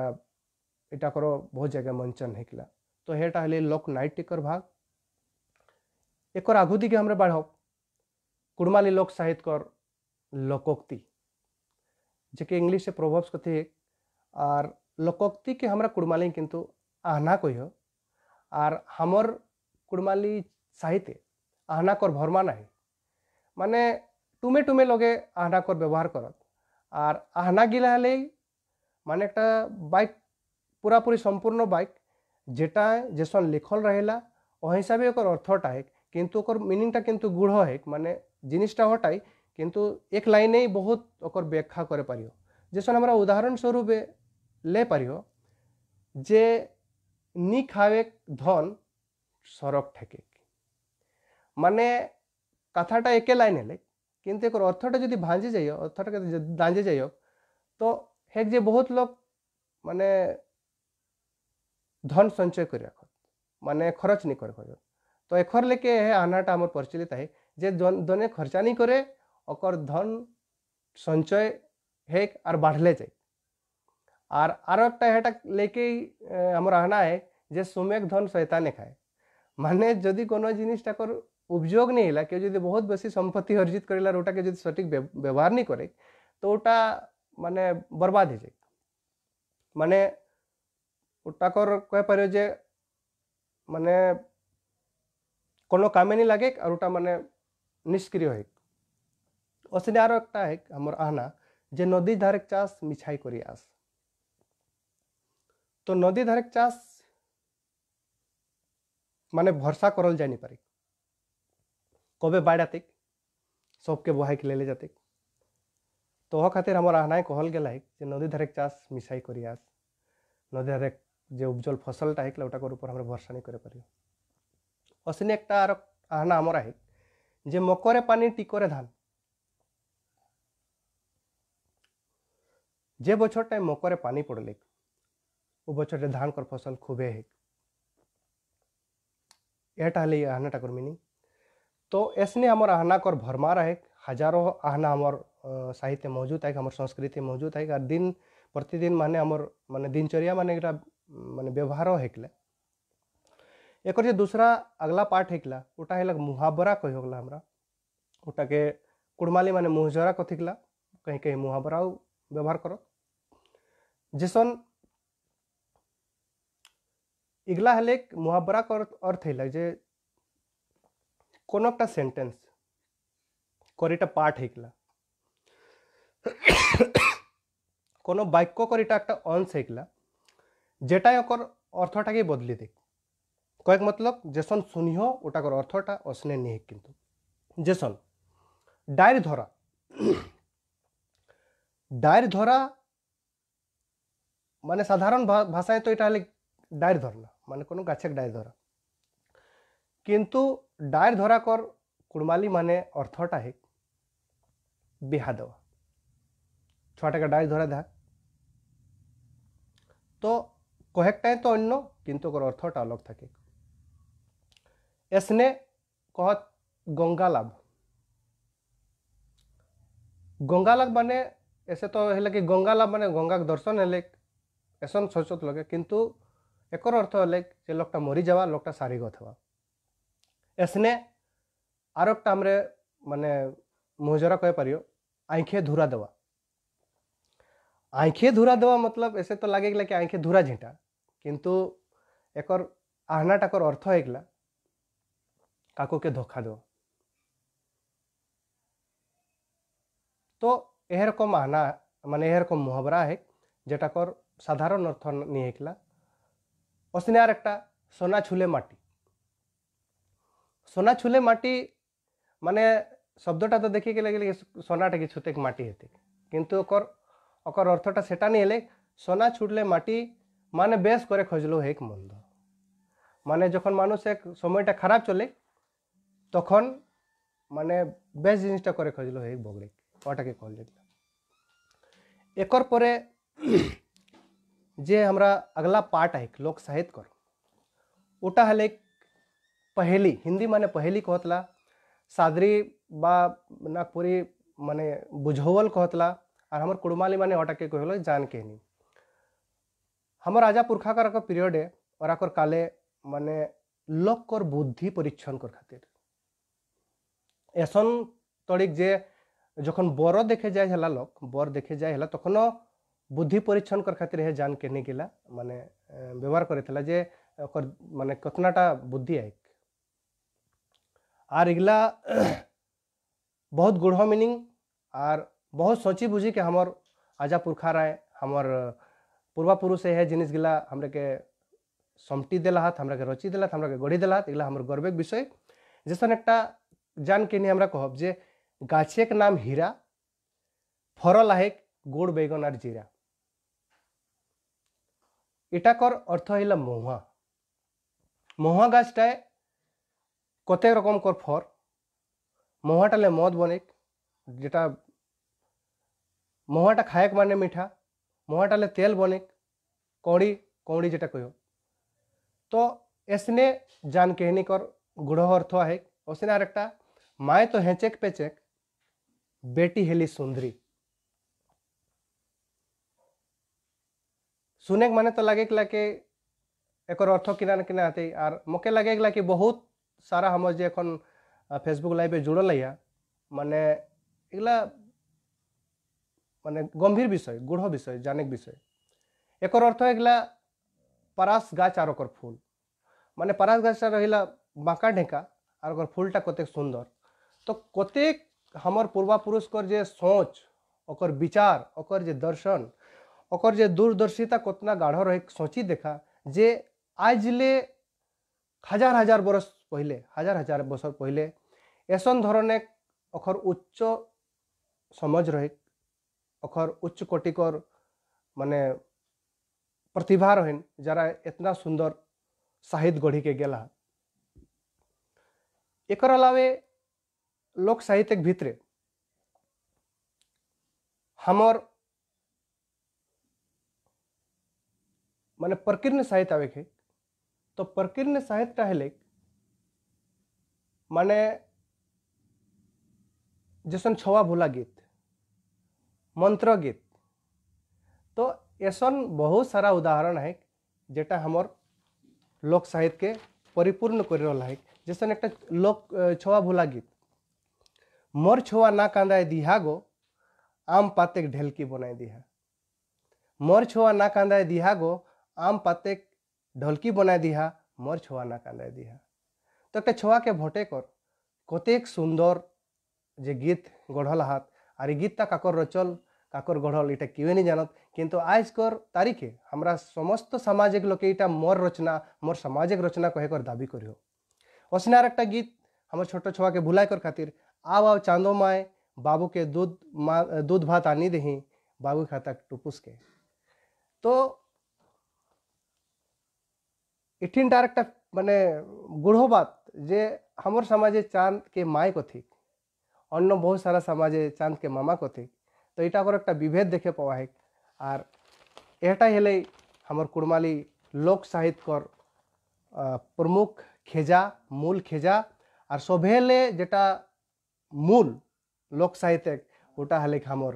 এটা করো বহু জায়গায় মঞ্চন হেকলা তো হেটা হলে লোকনায়কটিকর ভাগ একর আঘু দিকে আমরা বাড়ব কুড়মালি লোক সাহিত্যকর লোকোক্তি जेके इंग्लिश से प्रोवर्ब्स कथी और लोकोक्ति के हमरा कुड़माली किंतु आहना कहियो आर हमर कुड़माली साहित्य आहनाकर भरमा नाही মানে টুমে টুমে লগে আহনাকর ব্যবহার করত আর আহনা গিলা হলেই মানে একটা বাইক পুরাপুরি সম্পূর্ণ বাইক যেটা যেসন লিখল রহিলা ও হিসাবে ওকর অর্থটা হেক কিন্তু ওকর মিনিংটা কিন্তু গুঢ় হেক মানে জিনিসটা হটাই কিন্তু এক লাইনেই বহুত ওকর ব্যাখ্যা করে পারিও যেসন আমরা উদাহরণস্বরূপে লে পারিও যে নিখাওয়েক ধন সরক ঠেকেক মানে কথাটা একে লাইনে লেখ কিন্তু একর অর্থটা যদি ভাঁজে যাইও অর্থটাকে দাঁজে যাইও তো হেক যে বহুত লোক মানে ধন সঞ্চয় করে রাখত মানে খরচ নি করে খরচ তো এখর লেকে হে আনাটা আমার প্রচলিত হয় যে দনে খরচা নি করে অকর ধন সঞ্চয় হেক আর বাড়লে যায় আর আরও একটা হ্যাটা লেকেই আমার আহনায় যে সুমেক ধন শয়তানে খায় মানে যদি কোনো জিনিসটাকর উপযোগ নেই হলা কেউ যদি বহুত বেশি সম্পত্তি অর্জিত করিল আর ওটাকে যদি সঠিক ব্যবহার নি করে তো ওটা মানে বরবাদ হয়ে যায় মানে ওটাকর কয়ে পারে যে মানে কোনো কামে নি লাগে আর ওটা মানে নিষ্ক্রিয় হয় অসিনে আরও একটা এক আমার আহনা যে নদীর ধারে চাষ মিছাই করি আস তো নদী ধারেক চাষ মানে ভরসা করল যায়নি পারে কবে বাড়ি আতিক সবকে বহাইকে লেলে যাতিক তো ও খাতির আমার আহনায় কহল গেল যে নদী ধারেক চাষ মিশাই করি আস নদী ধারেক যে উজ্জ্বল ফসলটা হইকলে ওটার উপর আমরা ভরসা নেই করে পারি অসিনি একটা আর আহনা আমার আহিক যে মকরে পানি টিকরে ধান যে বছরটায় মকরে পানি পড়লে उपचर धान कर फसल खुबे हे एटा हेल्ले आहनाटा कर मिनिंग तो ऐसने हमर आहना कर भरमार है हजारों आहना हमर साहित्य मौजूद है हमर संस्कृति मौजूद है आर दिन प्रतिदिन माने हमर माने दिनचर्या माने एकटा माने व्यवहार हेकले एक जो दूसरा अगला पार्ट हेकला उटा हेलक मुहावरा कह होगला हमरा उटा के कुड़माली माने मुहजरा कथिकला कहीं कहीं मुहावरा व्यवहार करो जिसन इगला हल एक मुहावरा का अर्थ है जे को एक सेंटेंस करीटा पार्ट है इगला वाक्य करीटा एक अंश है जेटा ओकर अर्थटा के बदली दे कैक मतलब जेसन सुनी हो उटाकर अर्थटा असने नहीं है जेसन डायर धरा डायर धरा माने साधारण भाषा तो इटा ডায়ের ধরলো মানে কোনো গাছের ডায়ের ধরা কিন্তু ডায়ের ধরা কর কুড়মালি মানে অর্থটা হেক বিহা দেওয়া ছ টাকা ডায়ের ধরা দেখ তো কয়েকটাই তো অন্য কিন্তু ওর অর্থটা অলগ থাকে এসনে কহত গঙ্গা লাভ গঙ্গা লাভ মানে এসে তো হলে কি গঙ্গা লাভ মানে গঙ্গাকে দর্শন হলে এসন সচত লগে কিন্তু ଏକର ଅର୍ଥ ହେଲେ लोकटा मरी जावा लोकटा सारी ଥିବା एसने ଆର ଗୋଟେ ଆମରେ ମାନେ ମୁହଜରା କହିପାରିବ ଆଇଁଖେ ଧୁରା ଦେବା आंखें धुरा देवा मतलब ऐसे तो लगे कि आंखें धुरा झींटा किंतु एक आहना टाकर अर्थ है काको के धोखा दो तो एहर कम आहना मान एहर कम मुहावरा है जेटाकर साधारण अर्थ नहीं है প্রশ্নে আর একটা সোনা ছুলে মাটি সোনা ছুলে মাটি মানে শব্দটা তো দেখে গেলে গেলে সোনাটাকে ছুতে মাটি হেতে কিন্তু ওকর ওকর অর্থটা সেটা নিয়ে এলে সোনা ছুটলে মাটি মানে বেশ করে খোঁজলো হেক মন্দ মানে যখন মানুষ এক সময়টা খারাপ চলে তখন মানে বেশ জিনিসটা করে খোঁজলো হেক বগড়ে ওটাকে কল দেখলাম একর পরে जे हमरा अगला पार्ट है लोक साहित्य कर उटा हल एक पहेली हिंदी माने पहेली कहतला सादरी बा नागपुरी माने बुझौल कहतला और हमार कुड़माली माने हटाके कहल जान के नहीं हमार राजा पुरखा कर पीरियड है और आकर काले माने लोक कर बुद्धि परीक्षण कर खातिर ऐसन तड़िक जे जखन बर देखे जाए हला लोक बर देखे जाए हला तखनो तो बुद्धि परिच्छन कर বুদ্ধি পরিচ্ছন্নকর খাতির হে জান কেনে গেলা মানে ব্যবহার করেছিলা যে মানে কতনাটা बुद्धि এক आर इगला <clears throat> बहुत গুঢ় मीनिंग आर बहुत सोची बुझी के हमर आजा पुरखा राय हमर पूर्वा पुरुष है जिनिस गिला हमरे के समटी दिला हाथ हमरा के रची दिला हमरा के गोड़ी दिला इगला हमर गर्वेक विषय जैसन एक जान के हमरा कहब जे गाछे के नाम हीरा फरल है गोड़ बैगन और जीरा इटाकर अर्थ है महुआ महुआ गाचटाए कत रकम कर फर महुआटा मद बनेक जेटा महुआटा खाएक माने मीठा महुआटा तेल बनेक कौड़ी कौड़ी जेटा कह तो एसने जान कहनी कर गुढ़ अर्थ है और आ माए तो हेचेक पेचेक बेटी हेली सुंदरी सुने के माने तो लगे कि एक अर्थ किना ना किना मके लगे कि बहुत सारा हम जे एखन फेसबुक लाइव जुड़ल है माने एगला माने गंभीर विषय गुढ़ विषय जाने विषय एक अर्थ एगला पारास गाच आर फुल मान परास गाच रहा बाँका ढेका আর फुलटा ফুলটা सुंदर तो তো কতেক আমার পূর্বাপুরুষকর যে সোচ और বিচার ওকর যে দর্শন और जे दूरदर्शिता कितना गाढ़ रहे सोची देखा जे आज ले हजार हजार बरस पहले हजार हजार बरस पहले ऐसा धरने अखर उच्च समझ रहे अखर उच्च कोटिकर मान प्रतिभा रहें जरा इतना सुंदर साहित्य गढ़ी के गला एक अलावे लोक साहित्य भितरे हमर मान प्रकीर्ण સાહિત્ય आवे तो प्रकीर्ण પરકીર્ણ સાહિત્ય हेले মানে जैसन छवा भोला गीत मंत्र गीत तो ऐसा बहुत सारा उदाहरण है जेटा हमर लोक साहित्य के परिपूर्ण कर रहा है जैसन एक लोक छुआ भोला गीत मोर छुआ ना कांदाए दिहा गो आम पाते ढेलकी बनाए दिहा मोर छुआ ना कांदाए दिहा गो आम पाते ढोलकी बनाए दिहा मोर छुआ ना कांदे दिहा तो एक छुआ के भोटे कर कतेक सुंदर जे गीत गढ़ल हाथ और गीतटा काकर रचल काकर गढ़ल ये क्यों नहीं जानत किंतु आज कर तारीखे हमरा समस्त सामाजिक लोके यहाँ मोर रचना मोर सामाजिक रचना कहकर दाबी करियो असनार एक गीत हमारे छोटो छुआ के भुलाय कर खातिर आव आव चांदो माए बाबू के दूध दूध भात आनी दही बाबू खाता टुपुस के तो এটিনটা আরেকটা মানে গূঢ়বাদ যে আমার সমাজে চাঁদকে মায় কথিক অন্য বহু সারা সমাজে চাঁদকে মামা কথিক তো এটা আমার একটা বিভেদ দেখে পাওয়া হয় আর এটাই হলেই আমার কুড়মালি লোক সাহিত্যকর প্রমুখ খেজা মূল খেজা আর সভেলে যেটা মূল লোক সাহিত্যে ওটা হলে খামর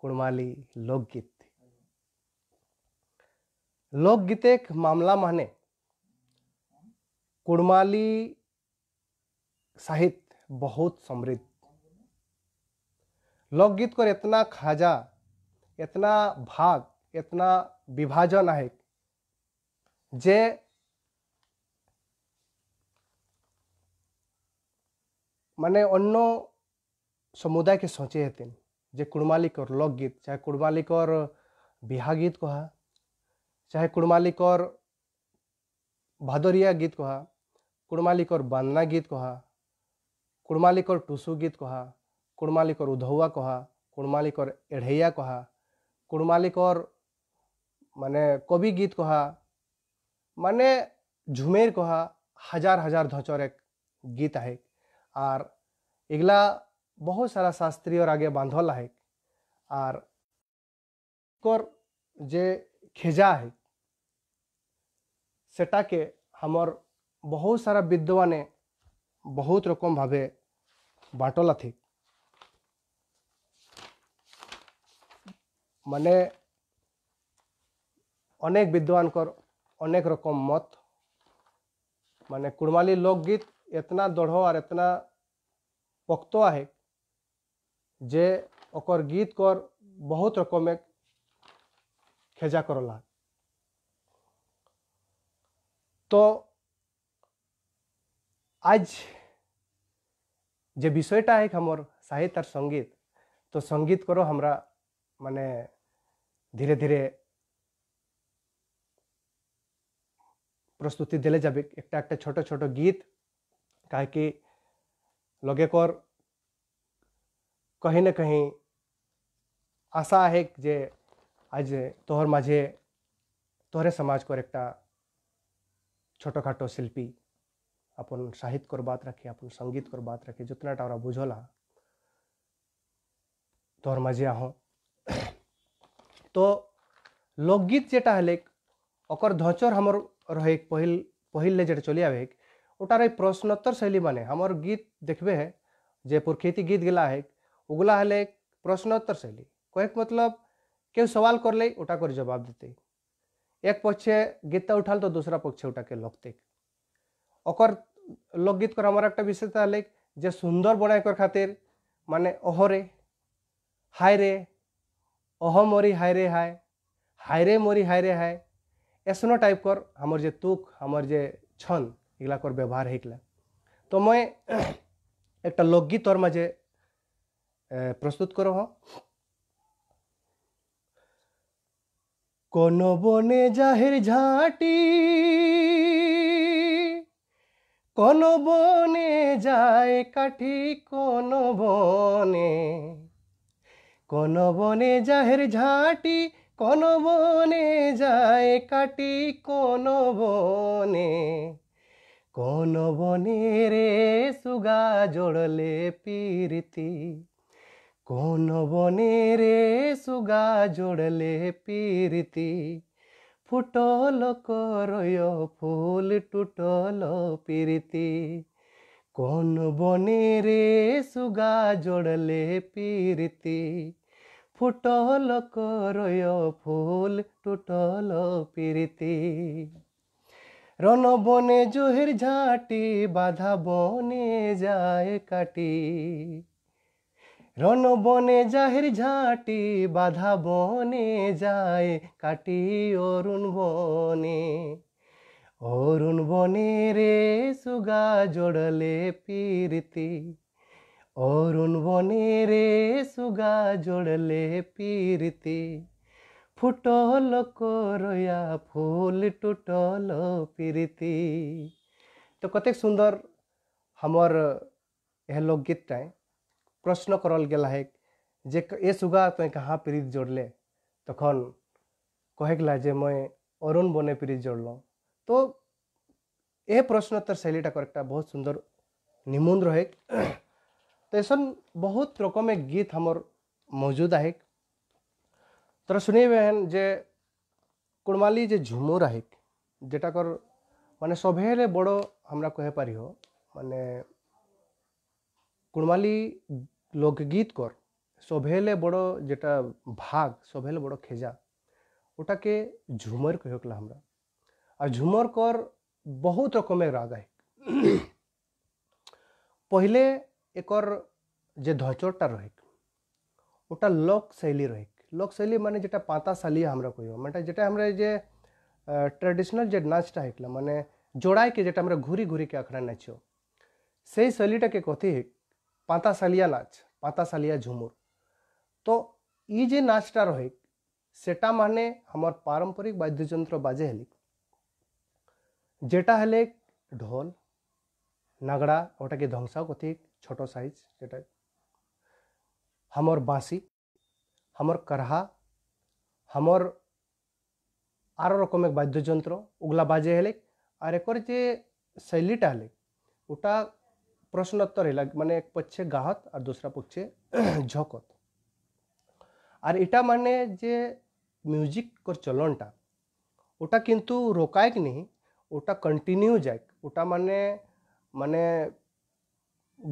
কুড়মালি লোকগীত লোকগীতেক মামলা মানে कुड़माली साहित्य बहुत समृद्ध लोकगीत को इतना खाजा इतना भाग इतना विभाजन है जे माने अन्य समुदाय के सोचे हथिन जे कुड़माली कर लोकगीत चाहे कुड़माली कर बिहा गीत कहा चाहे कुड़माली कर भादोरिया गीत कहा कुड़मालिकर और बान्ना गीत कहा कुड़मालिकर टुसु गीत कहा कुड़मालिकर और उधौआ कहा कुड़मालिकर एढ़ैया कहा कुड़मालिकर माने कवि गीत कहा माने झुमेर कहा हजार हजार एक गीत है आर इगला बहुत सारा शास्त्रीय और आगे बांधल है और कर जे खेजा है सेटा के हमर बहुत सारा विद्वान बहुत रकम भावे बाटला थे मैंने अनेक विद्वान कर अनेक रकम मत मान कुड़माली लोकगीत इतना दृढ़ और इतना पक्तो है जे और गीत कर बहुत रकम एक खेजा करला तो आज जे विषयटा है हमर साहित्य और संगीत तो संगीत करो हमरा माने धीरे धीरे प्रस्तुति दिले जाबे एक एक छोटो छोटो गीत काहे कि लगे कर कहीं ना कहीं आशा है जे आज तोहर माझे तोहरे समाज को एक छोटो खाटो शिल्पी अपन साहित्य कर बात रखी अपन संगीत कर बात रखी जितना टावरा बुझला तोहर मजे हूँ <clears throat> तो लोकगीत जेटा हल और धचर हमर रहे पहिल पहिल ले जेटा चली आवे ओटार प्रश्नोत्तर शैली बने हमर गीत देखबे है जे पुरखेती गीत गला है उगला हल प्रश्नोत्तर शैली कहक मतलब के सवाल कर ले ओटा कर जवाब देते एक पक्षे गीत उठाल तो दूसरा पक्षे उठा के लौकते অকর লগিত কর আমার একটা বিশেষতা হলে যে সুন্দর বনাইকর খাতির মানে অহরে হায়রে অহ মরি হায়রে হায় হায়রে মরি হায়রে হায় এসনো টাইপ কর আমার যে তুক আমার যে ছন এগুলা কর ব্যবহার হয়েগলা তো মই <clears throat> একটা লোকগীত ওর মাঝে প্রস্তুত করো হ কোন বনে জাহের ঝাঁটি কোন বনে যায় কাঠি কোন বনে কোন বনে যাহের ঝাঁটি কোন বনে যায় কাটি কোন বনে কোন বনে রে সুগা জোড়লে পীরতি কোন বনে রে সুগা জোড়লে পীরতি ফুটল করয় ফুল টুটল প্রীতি কোন বনে রে সুগা জড়লে প্রীতি ফুটল করয় ফুল টুটল প্রীতি বনে জহির ঝাঁটি বাধা বনে যায় কাটি রণবনে জাহের ঝাঁটি বাধা বনে যায় কাটি অরুণ বনে অরুণ বনে রে সুগা জোড়লে পীরতি অরুণ বনে রে সুগা জোড়লে পীরতি ফুটল করয়া ফুল টুটল পীরতি তো কত সুন্দর আমার এ লোকগীতটায় प्रश्न करल गल है जे ए सुगा तुम कहाँ प्रीत जोड़ले तखन कहगला जे मैं अरुण बने प्रीत जोड़ल तो यह प्रश्नोत्तर शैलीटा कर बहुत सुंदर निमुन रहे <clears throat> तो ऐसा बहुत रकम गीत हमर मौजूद है तर सुन हैं जे कुमाली जे झुमुर है जेटाकर मान सभे बड़ हमरा कह पार माने कुमाली लोकगीत कर सभेले बड़ो जेटा भाग सभेले बड़ो खेजा वोटा के झुमर कह हमरा आ झुमर कर बहुत रकम राग है <clears throat> पहले एकर जे धचरटा रहे वोटा लोक शैली रहे लोक शैली माने जेटा पाता शाली हमरा कह मैं जेटा हमरा जे ट्रेडिशनल जे टा है माने जोड़ा के जेटा हमरा घूरी घूरी के अखड़ा नाचियो से शैलीटा के कथी है পাতাশালিয়া নাচ পাতাশালিয়া ঝুমুর তো ই যে নাচটা রহে সেটা মানে আমার পারম্পরিক বাদ্যযন্ত্র বাজে হেলি যেটা হলে ঢোল নাগড়া ওটাকে ধ্বংসাও কথি ছোট সাইজ যেটা हमर बाँसी हमर करहा हमर आरो रकम एक वाद्ययंत्र उगला बाजे हेले और एक जे शैलीटा हेले उटा प्रश्नोत्तर है मानने एक पक्षे गाहत और दूसरा पक्षे <clears throat> झकत और इटा मान जे म्यूजिक कर चलनटा ओटा किंतु रोकायक नहीं ओटा कंटिन्यू जाए ओटा माने मान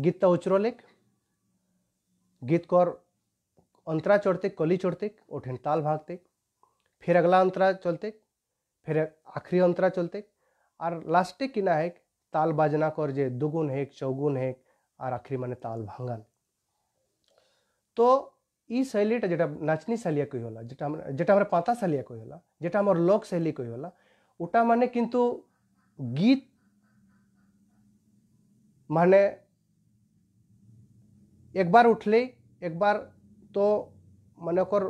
गीत उचरलिक गीत कर अंतरा चढ़ते कली चढ़ते उठे ताल भागते फिर अगला अंतरा चलते फिर आखिरी अंतरा चलते और लास्टे किना है তাল বাজনা করজে দুগুণ হেক চৌগুণ হেক আর আখরি মানে তাল ভাঙান তো এই শৈলীটা যেটা নাচনি শৈলিয়া কই হলা যেটা আমরা যেটা আমরা পাতা শৈলিয়া কই হলা যেটা আমার লোক শৈলী কই হলা ওটা মানে কিন্তু গীত মানে একবার উঠলেই একবার তো মানে ওকর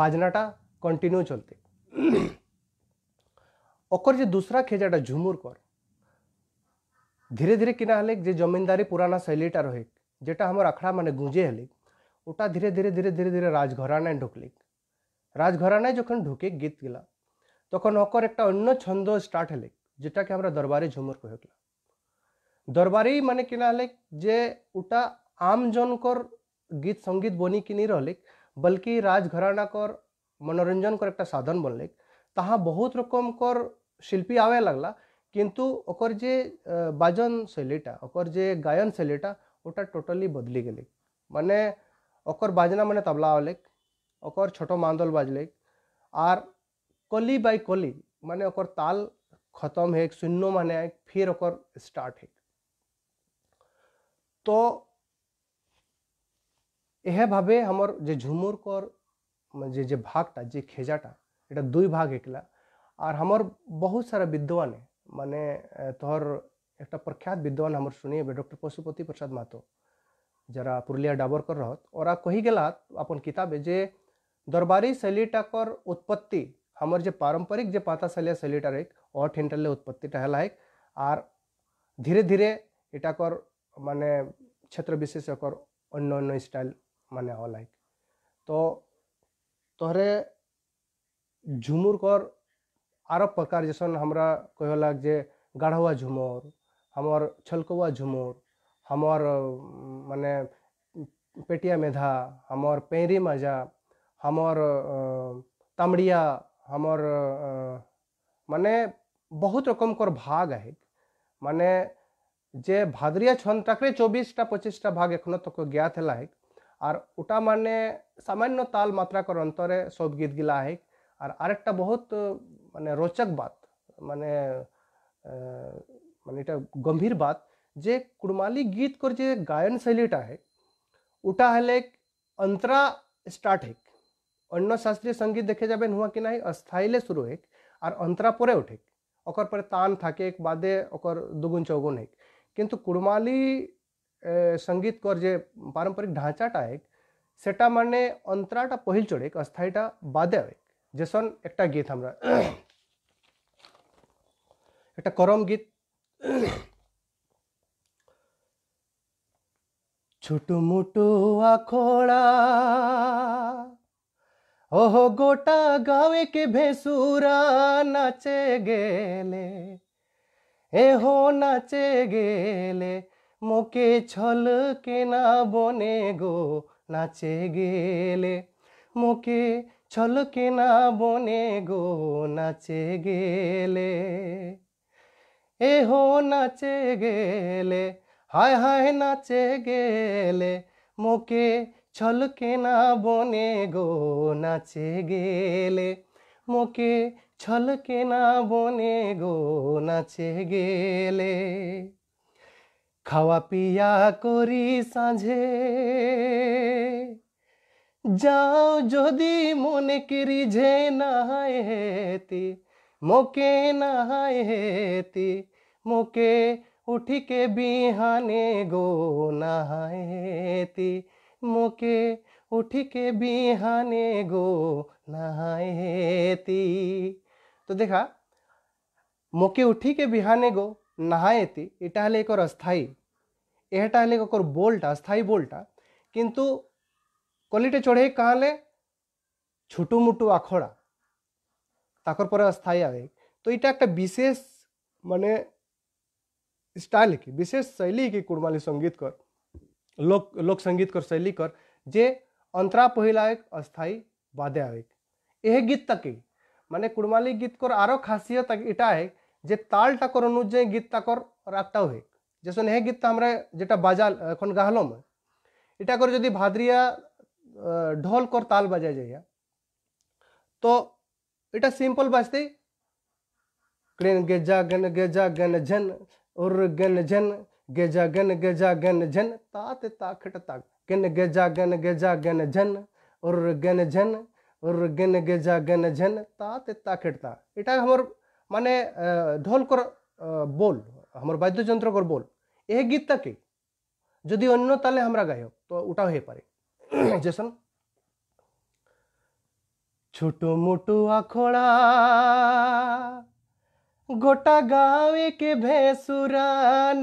বাজনাটা কন্টিনিউ চলতে ওকর যে দুসরা খেজাটা ঝুমুর কর ଧୀରେ ଧୀରେ କିନା ହେଲେ ଯେ ଜମିନଦାରୀ ପୁରାନା ଶୈଳୀଟା ରହେ ଯେଟା ଆମର ଆଖଡ଼ାମାନେ ଗୁଞ୍ଜେ ହେଲେ ওটা ধীরে ধীরে ধীরে ধীরে ধীরে রাজঘরানায় ঢুকলিক রাজঘরানায় যখন ঢুকে গীত গেলা তখন অকর একটা অন্য ছন্দ স্টার্ট হলে যেটাকে আমরা দরবারি ঝুমুর কয়ে গেলাম দরবারি মানে কিনা হলে যে ওটা আমজনকর গীত সঙ্গীত বনি কিনি রহলিক বলকি রাজঘরানাকর মনোরঞ্জনকর একটা সাধন বনলিক তাহা বহুত রকমকর শিল্পী আওয়ে লাগলা किंतु ओकर जे बाजन शैलीटा ओकर जे गायन शैलीटा ओटा टोटली बदली गेलै मने ओकर बाजना मने तबला आवलेक ओकर छोटो मांदल बाजले आर कली बाय कली मने ओकर ताल खत्म है शून्य माने फिर ओकर स्टार्ट है तो यह भावे हमर जे झुमुर कर जे जे भागटा जे खेजाटा एटा दुई भाग एकला आर हमर बहुत सारा विद्वान है মানে तोहर एक प्रख्यात विद्वान हमर सुनिए डॉक्टर पशुपति प्रसाद मातो जरा पुरुलिया डाबरकर रहत और कही गला अपन किताबे जे दरबारी शैलीटाकर उत्पत्ति हमर जे पारंपरिक जे शैली शैलीटार एक और ठेनटारे उत्पत्तिटा है आर धीरे धीरे इटाकर माने क्षेत्र विशेषकर अन्य अन्य स्टाइल माने हलाइक तो तोहरे झुमुर कर आरो प्रकार जैसन हमरा कहलक जे गढ़वा झुमर हमार छलकवा झुमर हमार माने पेटिया मेधा हमार पैरी मजा हमार तमड़िया हमार माने बहुत रकम कर भाग है माने যে ভাদরিয়া ছনটাকে চব্বিশটা পঁচিশটা ভাগ এখনো তক ज्ञात है হেক আর ওটা सामान्य ताल তাল মাত্রা কর অন্তরে সব গীতগিলা হেক আর আরেকটা বহুত মানে রোচক বাত মানে মানে এটা গম্ভীর বাত যে कुडमाली गीत कर जे गायन शैलीटा आहे उटा हले अंतरा স্টার্ট হেক অন্য শাস্ত্রীয় সঙ্গীত দেখে যাবেন হুয়া কি নাই অস্থায়ীলে শুরু হেক আর অন্তরা পরে উঠেক ওকর পরে তান থাকে বাদে ওকর দুগুণ চৌগুণ হেক কিন্তু কুড়মালি সঙ্গীত কর যে পারম্পরিক ঢাঁচাটা হেক সেটা মানে অন্তরাটা পহিল চড়েক অস্থায়ীটা বাদে আবেক যেসন একটা গীত আমরা একটা করম গীত ছোট মোটো আখড়া ওহ গোটা গাঁয়ে কে ভেসুরা নাচে গেলে এহো নাচে গেলে মোকে ছল কেনা বনে গো নাচে গেলে মোকে ছল কেনা বনে গো নাচে গেলে এ হো নাচে গেলে হায় হায় নাচে গেলে মোকে ছলকে না বনে গো নাচে গেলে মোকে ছলকে না বনে গো নাচে গেলে খাওয়া পিয়া করি সাঁঝে যাও যদি মনে কিরি যে নাহায় হেতি মোকে নাহায় হেতি मुके उठी के बिहाने गो नहाएती मुके उठी के बिहाने गो नहाएती तो देखा मुके उठी के बिहाने गो नहाएती इटा यहाँ एक और अस्थायी यहाँ एक और बोल्टा अस्थायी बोल्टा किंतु कलिटे चढ़े कहले छुटुमुटु आखड़ा ताकर पर अस्थायी आवे तो इटा एक विशेष माने स्टाइल की विशेष शैली की कुड़माली संगीत कर लोक लोक संगीत कर शैली कर जे अंतरा पहला एक अस्थाई वाद्य एक यह गीत तक मान कुड़माली गीत कर आरो खासियत इटा है जे ताल टाकर अनुजय गीत टाकर राक्टा हुए जैसे नह गीत हमारे जेटा बाजा एन गाहलो में इटा कर जदि भाद्रिया ढोल कर ताल बजा जाए तो इटा सिंपल बाजते गेजा गेन गेजा गेन झन गे उर गन जन गेजा गन गेजा गन जन तात ताखट तक गन गेजा गन गेजा गन जन उर गन जन उर गन गेजा गन जन तात ताखट ता इटा हमर माने ढोल कर बोल हमर वाद्य यंत्र कर बोल ए गीत तक जदि अन्य ताले हमरा गायो तो उटा हो पारे जैसन छोटो मोटो आखोड़ा গোটা গাঁয়ে কে ভেসুরা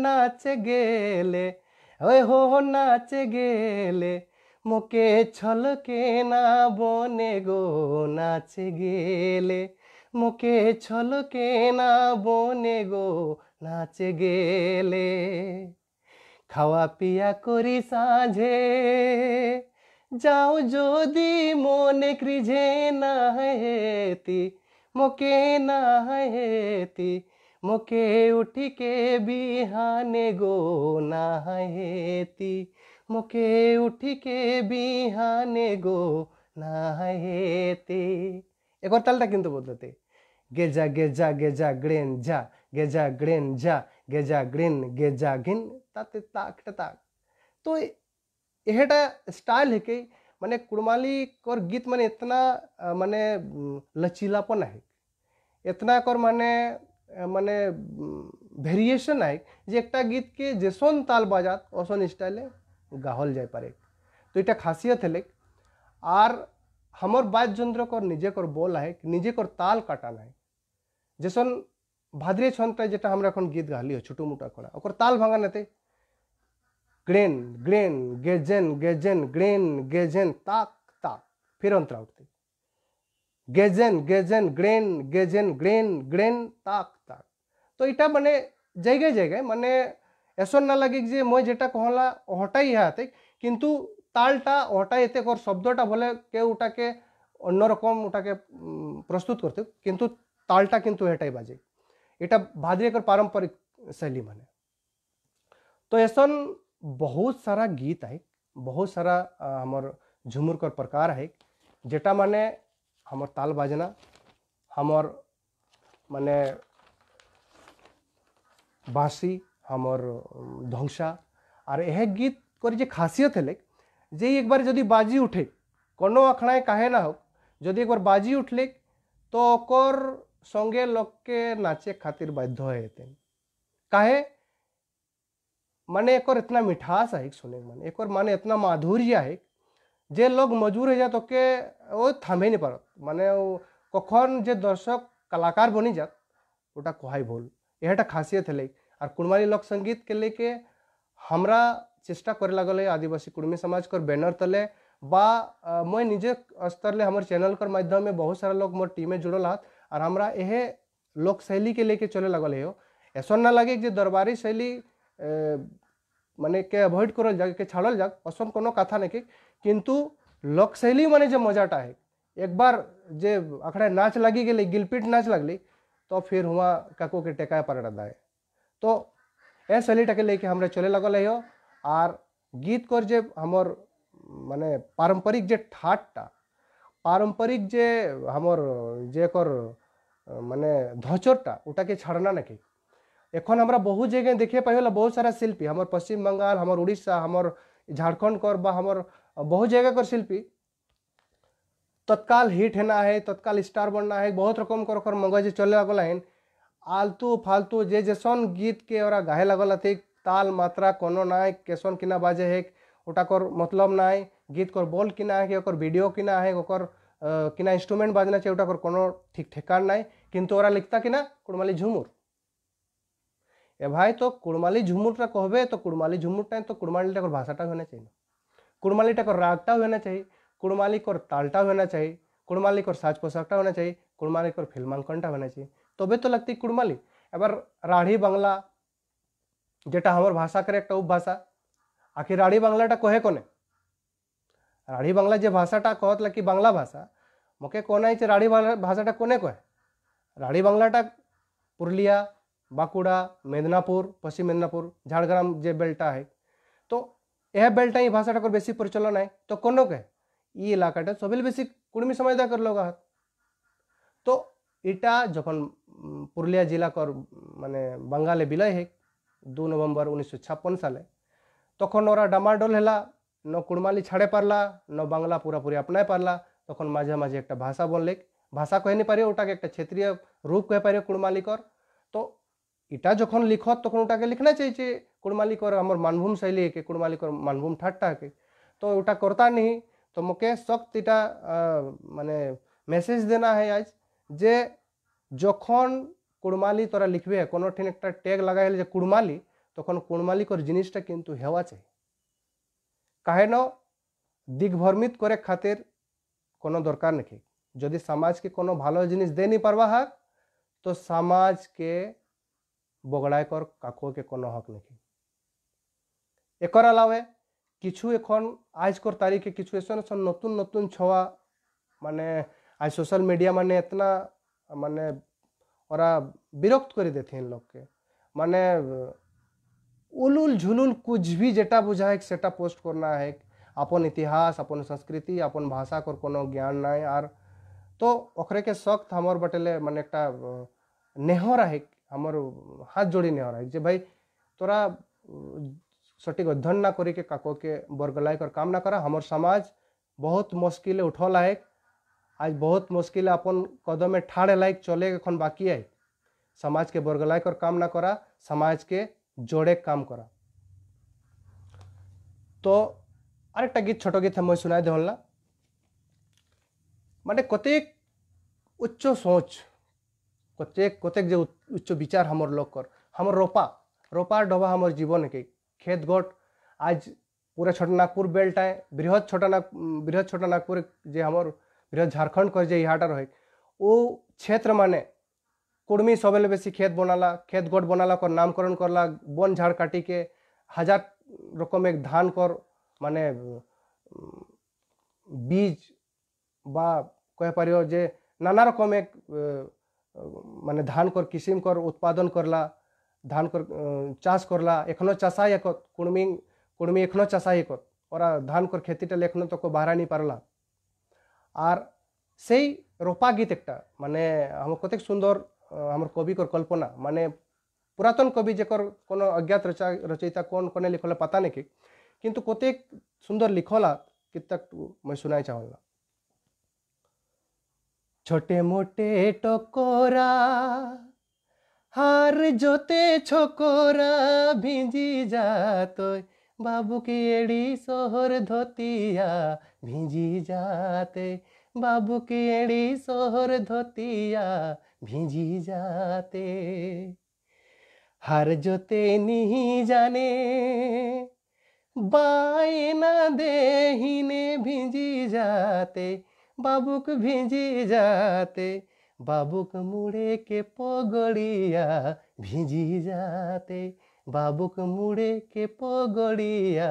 নাচে গেলে ওই হো নাচে গেলে মোকে ছলকে না বনে গো নাচে গেলে মোকে ছলকে না বনে গো নাচে গেলে খাওয়া পিয়া করি সাঁঝে যাও যদি মনে ক্রিঝে না হেতি ಮೊಕೆ ನಾಯೇತಿ ಮೊಕೆ ಉಠಿಕೆ ಬಿಹಾನೆಗೋ ನಾಯೇತಿ ಮೊಕೆ ಉಠಿಕೆ ಬಿಹಾನೆಗೋ নাহেতে এবার তালটা কিন্তু বদলাতে গেজা গেজা গেজা গ্রেন যা গেজা গ্রেন যা গেজা গ্রেন গেজা ঘিন তাতে তাকটা তাক তো এটা স্টাইল है कि मैंने कुड़माली और गीत मैंने इतना मैंने लचीलापन है इतना कर মানে माने ভেরিয়েশন আয় যে একটা গীতকে যেসন তাল বাজাত অসন স্টাইলে গাহল যাই পারে তো এটা খাসিয়ত হলে আর हमर বাদ্যযন্ত্রকর নিজেকর বল আহে নিজেকর তাল কাটা নাই যেসন ভাদ্রে ছন্তায় যেটা আমরা এখন গীত গালিও ছোট মোটা করা ওকর তাল ভাঙা নাতে গ্রেন গ্রেন গেজেন গেজেন গ্রেন গেজেন তাক তাক ফির উঠতে गेजेन गेजेन ग्रेन गेजेन ग्रेन ग्रेन ताक ताक तो इटा मैंने जगह जगह मैंने ऐसा ना लगे जे मैं जेटा कहला हटाई हाथे किंतु तालटा हटाई ये और शब्दा भले के उठा के अन्य रकम उठा के प्रस्तुत करते किंतु तालटा किंतु हटाई बाजे इटा भाद्री कर पारंपरिक शैली मैंने तो ऐसा बहुत सारा गीत है बहुत सारा हमार झुमुर कर प्रकार है जेटा मैंने हमर ताल बाजना हमर माने बासी हमर धौसा आर यह गीत कर जे खासियत है जे एक बार जदि बाजी उठे कोनो अखणाए काहे ना हो जदि एक बार बाजी उठले तो ओकर संगे लोग के नाचे खातिर बाध्य होते काहे माने एक और इतना मिठास है सुने माने एक और माने इतना माधुर्य है যে লোক মজবুর হয়ে যায় তোকে ও থামেই नहीं পারত মানে कखन जे दर्शक कलाकार बनी जात ওটা কোহাই भूल এটা खासियत है আর কুড়মানি लोक संगीत के लेके हमरा चेष्टा করে लगल आदिवासी কুড়মি समाज कर बैनर तले बा मैं निजे स्तर ले हमर चैनल कर माध्यम में बहुत सारा लोग मोर टीम में जुड़ल हाथ और हमरा यह लोक शैली के लेके चले लगल है ऐसा ना लगे जो दरबारी शैली मानने के अवॉइड अभयड के छाड़ल जा असम को कथा ना किंतु कितु लोकशैली मान जो मजाटा है एक बार जे अखड़ा नाच लगी गल गिलपीट नाच लगली तो फिर हुआ काको के टेकाय पड़ा दाए तो ए शैलीटा के लेके हमरे चले लगल है आर गीत कर जे हमर माने पारंपरिक जे ठाटा पारंपरिक जे हमर जे कर माने धचरटा उटा के छाड़ना ना कि एखन हमारा बहुत जगह देखे पाइबला बहुत सारा शिल्पी हमारे पश्चिम बंगाल हमार उड़ीसा हमार झारखंड कर हमार बहुत जगह कर शिल्पी तत्काल हिट होना है तत्काल स्टार बनना है बहुत रकम कर कर मगज चले लगल है आलतू फालतू जे जैसन गीत के और गाहे लगल अथी ताल मात्रा कोनो ना है कैसन किना बाजे है ओटा कर मतलब ना है गीत कर बोल किना है कि वीडियो किना है ओकर किना इंस्ट्रूमेंट बाजना चाहिए ओटा कर कोनो ठीक ठेकान ना है किंतु ओरा लिखता किना कुड़माली झुमुर ए भाई तो कुड़माली झुमुर टा कहबे तो कुड़माली झुमुर टाइम तो कुड़माली टाकर भाषाटा होना चाहिए कुड़माली टाकर रागटा होना चाहिए कुड़माली कर तालटा होना चाहिए कुड़माली कर साज पोशाकटा होना चाहिए कुड़माली कर फिल्मांकनटा होना चाहिए तबे तो लगती कुड़माली এবার রাঢ়ী বাংলা যেটা আমার ভাষাকার একটা উপভাষা আখি রাঢ়ী বাংলাটা কহে কোনে রাঢ়ী বাংলা যে ভাষাটা কহত কি বাংলা ভাষা মোকে কোনাইছে রাঢ়ী ভাষাটা কোনে কহে রাঢ়ী বাংলাটা পুরুলিয়া બાકુડા મેદનાપુર પશ્ચિમ મેદનાપુર ઝાડગ્રામ જે બેલ્ટા હે તો ଏହା ବେଲ୍ଟା ହିଁ ଭାଷାଟାକର ବେଶୀ ପରିଚାଳନା ନାହିଁ ତ କନକେ ଇ ଇଲାକାଟା ସଭିଲ ବେଶୀ କୁଡ଼ମି ସମାଜଦା କରଲ ଗା ତ ଇଟା ଯଖନ୍ পুরুলিয়া জিলাকর মানে বাঙ্গালে বিলাই হেক দু নভেম্বর উনিশশো ছাপ্পন সালে তখন ওরা ডামাডোল হেলা ন কুড়মালি ছাড়ে পারলা ন বাংলা পুরাপুরি আপনায় পারলা তখন মাঝে মাঝে একটা ভাষা বললেক ভাষা কহে নি পারে ওটাকে একটা ক্ষেত্রীয় রূপ কহে পারে কুড়মালিকর এটা যখন লিখ তখন ওটাকে লিখনা চাইছে কুড়মালিকর আমার মানভূম শৈলী একে কুড়মালিকর মানভূম ঠাট্টাকে তো ওটা করতা নেই তো মোকে সক্ত এটা মানে মেসেজ দেনা হয় আজ যে যখন কুড়মালি তোরা লিখবে কোনোঠিন একটা ট্যাগ হলে যে কুড়মালি তখন কুড়মালিকর জিনিসটা কিন্তু হেওয়া চাই কাহেন দিগভর্মিত করে খাতির কোনো দরকার নাকি যদি সমাজকে কোনো ভালো জিনিস দেয়নি পারবা হাক তো সমাজকে ᱵᱚᱜᱲᱟᱭᱠᱚᱨ ᱠᱟᱠᱚ ᱠᱮ ᱠᱚᱱᱚᱦᱚᱠ ᱱᱟᱠᱤ একর আলাওয়ে কিছু এখন আজকর তারিখে কিছু এসন এসন নতুন নতুন ছোয়া মানে আজ সোশ্যাল মিডিয়া মানে এতনা মানে ওরা বিরক্ত করে দেতে ইন লোককে মানে उलुल झुलुल कुछ भी जेटा बुझा है सेटा पोस्ट करना है अपन इतिहास अपन संस्कृति अपन भाषा को कोनो ज्ञान ना है यार तो ओखरे के सख्त हमार बटेले मन एक नेहर है আমার जोड़ी नहीं নেওয়া রাখ যে ভাই তোরা সঠিক ना करके के काको के वर्ग लायक और काम ना करा हमार समाज बहुत मुश्किल उठ लायक आज बहुत मुश्किल अपन कदम में ठाड़े लायक चले एखन बाकी है समाज के वर्ग लायक और काम ना करा समाज के जोड़े काम करा तो আরেকটা गीत ছোট গীত আমি শোনাই দেওয়াল मैंने कतेक उच्च सोच कतेक कतेक जो उच्च विचार हमर कर हमर रोपा रोपा डबा हमर जीवन के खेत गोट आज पूरा छोटा नागपुर बेल्ट है बृहद छोटा नाग बृहद छोटा नागपुर जे हमर बृहद झारखंड कर जे यहाँ रहे वो क्षेत्र माने कुर्मी सबल बेसी खेत बनाला खेत गोट बनाला कर नामकरण करला वन झाड़ काटी के हजार रकम एक धान कर माने बीज बा कह पार जे नाना रकम एक মানে ধান কর কিসিম কর উৎপাদন করলা ধান কর চাষ করলা এখনো চাষাই একত কুড়মি কুড়মি এখনো চাষাই একত ওরা ধান কর খেতিটা এখনো তক বাহারানি পারলা আর সেই রোপা গীত একটা মানে আমার কত সুন্দর আমার কবিকর কল্পনা মানে पुरातन कवि जकर कोनो अज्ञात रचा रचयिता कौन कोने लिखला पता नहीं कि किंतु कतेक सुंदर लिखला कितक मैं सुनाए चाहला छोटे मोटे टकोरा হার জোতে ছোকরা ভিজি যাতয় বাবুকে এড়ি শহর ধতিয়া ভিজি যাতে বাবুকে এড়ি শহর ধতিয়া ভিজি যাতে হার জোতে নিহি জানে বায়না দেহিনে ভিজি যাতে বাবুক ভিজি যাতে বাবুক মুড়ে কে পগড়িয়া ভিজি যাতে বাবুক মুড়ে কে পগড়িয়া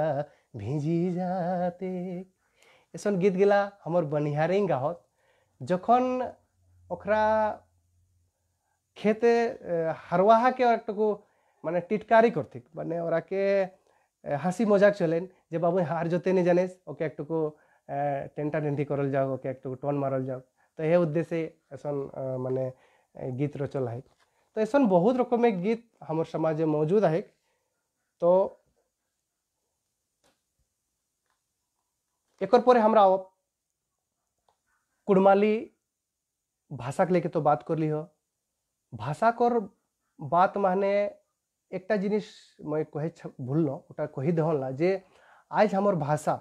ভিজি যাতে এসন গীত গেলা আমার বনিহারেই গাহত যখন ওখরা খেতে হারওয়াহাকে একটুকু মানে টিটকারি করতে মানে ওরাকে হাসি মজাক চলেন যে বাবু হার জোতে নি জানিস ওকে একটুকু टेंटा टेंटी करल जाओ के एक टन मारल जाओ तो यह उद्देश्य एसन मानने गीत रचल है तो ऐसा बहुत रकम गीत हमारे समाज में मौजूद है तो एक पर हम कुड़माली भाषा के लेके तो बात कर ली हो भाषा कर बात माने एक जिनिस मैं कहे भूलना कही देहल जे आज हमार भाषा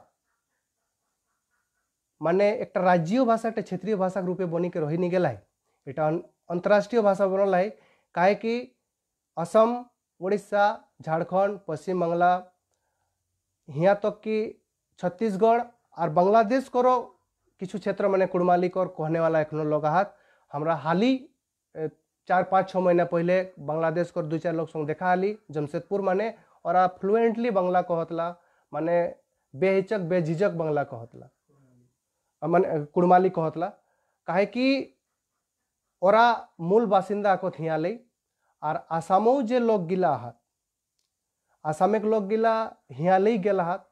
মানে একটা भाषा ভাষা একটা ক্ষেত্রীয় ভাষা रही नहीं রহিনি है एक अंतर्राष्ट्रीय भाषा है काहे कि असम उड़ीसा झारखंड पश्चिम बांग्ला यहाँ तक कि छत्तीसगढ़ और बांग्लादेश करो किछु क्षेत्र मैंने कुड़माली कर कहने वाला एखनो लोग हाथ हमारा हाल ही चार पाँच छः महीना पहले बांग्लादेश को दो चार लोग संग देखा हाली जमशेदपुर माने और फ्लुएंटली बांग्ला कहतला माने बेहिचक बेझिझक बांग्ला कहतला मान कुड़माली कहतला काहे ओरा मूल बासिंदा को थियाले आर आसामो जे लोग गिला हत आसामे के लोग गिला हियाले ही गेला हत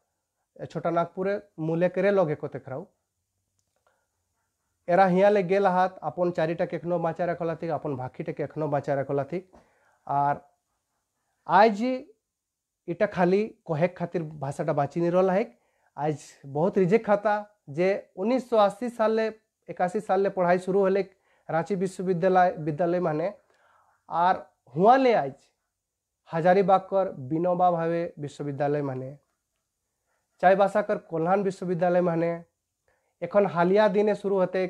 छोटा नागपुर मूले करे लोग को देखराऊ एरा हियाले गेला हत अपन चारिटा के एखनो बाँचा रखला थी अपन भाखीटे के एखनो बाचा रखला थी आर आज इटा खाली कोहेक खातिर भाषाटा बाची नहीं रहा है आज बहुत रिजेक्ट खाता जे 1980 साल ले साल ले पढ़ाई शुरू होले रांची विश्वविद्यालय विद्यालय माने आर हुआ ले आज हजारीबाग कर विनोबा भावे विश्वविद्यालय माने चाय भाषा कर कोल्हान विश्वविद्यालय माने एखन हालिया दिने शुरू होते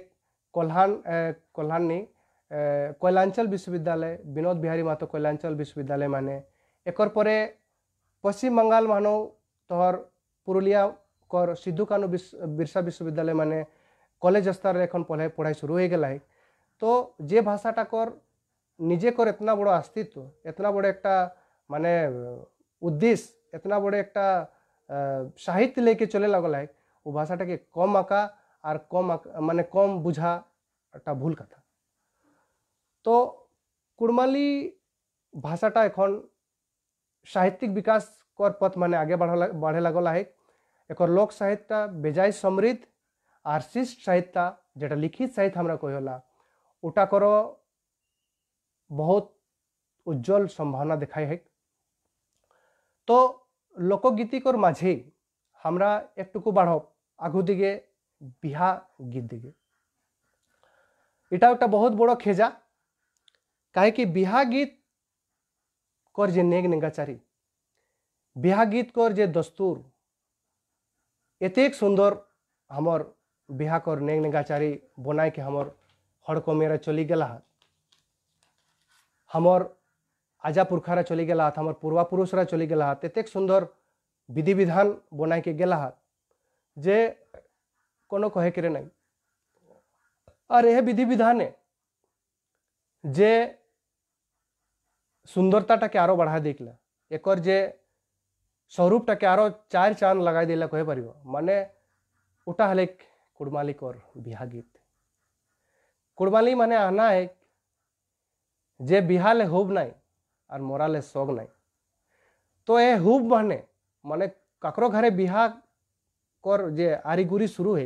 कोल्हान कोल्हान नहीं कोयलांचल विश्वविद्यालय विनोद बिहारी मातो कोयलांचल विश्वविद्यालय माने एक पश्चिम बंगाल मानो तोहर पुरुलिया कर सिद्धू कानू बिरसा विश्वविद्यालय मैंने कलेज स्तर एखन पढ़ाई शुरू हो गला तो जे भाषाटा कर निजे कर इतना बड़ अस्तित्व इतना बड़े एक माने उद्देश्य इतना बड़े एक साहित्य लेके चले लगल है वो भाषाटा के कम आका और कम आका माने कम बुझा एक भूल कथा तो कुड़माली भाषाटा एखन साहित्यिक विकास कर पथ मान आगे बढ़े लगल है एक लोक साहित्य बेजाय समृद्ध आर शिष्ट साहित्य जेटा लिखित साहित्य हमरा कहला ओटाकर बहुत उज्जवल संभावना दिखाई है तो लोकगीतिकर माझे हमरा एकटुकु बाढ़ आगु दिगे गीत दिगे इटा এটা बहुत বহুত खेजा कहे कि बिहा गीत कर जे नेग नेगाचारी बिहा गीत कर जे दस्तूर एत सुंदर हमर बिहाक और नेंग नेगाचारी बनाए के हमर हड़को मेरा चली गला हमर आजा पुरखा चली गला हाथ हमार पुरुष पुरुषरा चली गला हाथ एत सुंदर विधि विधान बनाए के गला हाथ जे कोनो कहे के नहीं और यह विधि विधान है जे सुंदरता के आरो बढ़ा देखला एक और जे ସ୍ୱରୂପଟାକେ ଆର ଚାରି ଚାନ୍ଦ ଲଗାଇ ଦେଲେ କହିପାରିବ ମାନେ ଉଟା ହେଲେ କୁଡ଼ମାଲିକର ବିହା ଗୀତ କୁଡ଼ମାଲି ମାନେ ଆନା ହେ ଯେ ବିହାଲେ ହୁବ୍ ନାହିଁ ଆର୍ ମରାଲେ ସୋଗ ନାହିଁ ତ ଏ ହୁବ୍ ମାନେ ମାନେ କାକର ଘରେ ବିହା କର ଯେ ଆରିଗୁରି ସୁରୁ ହେ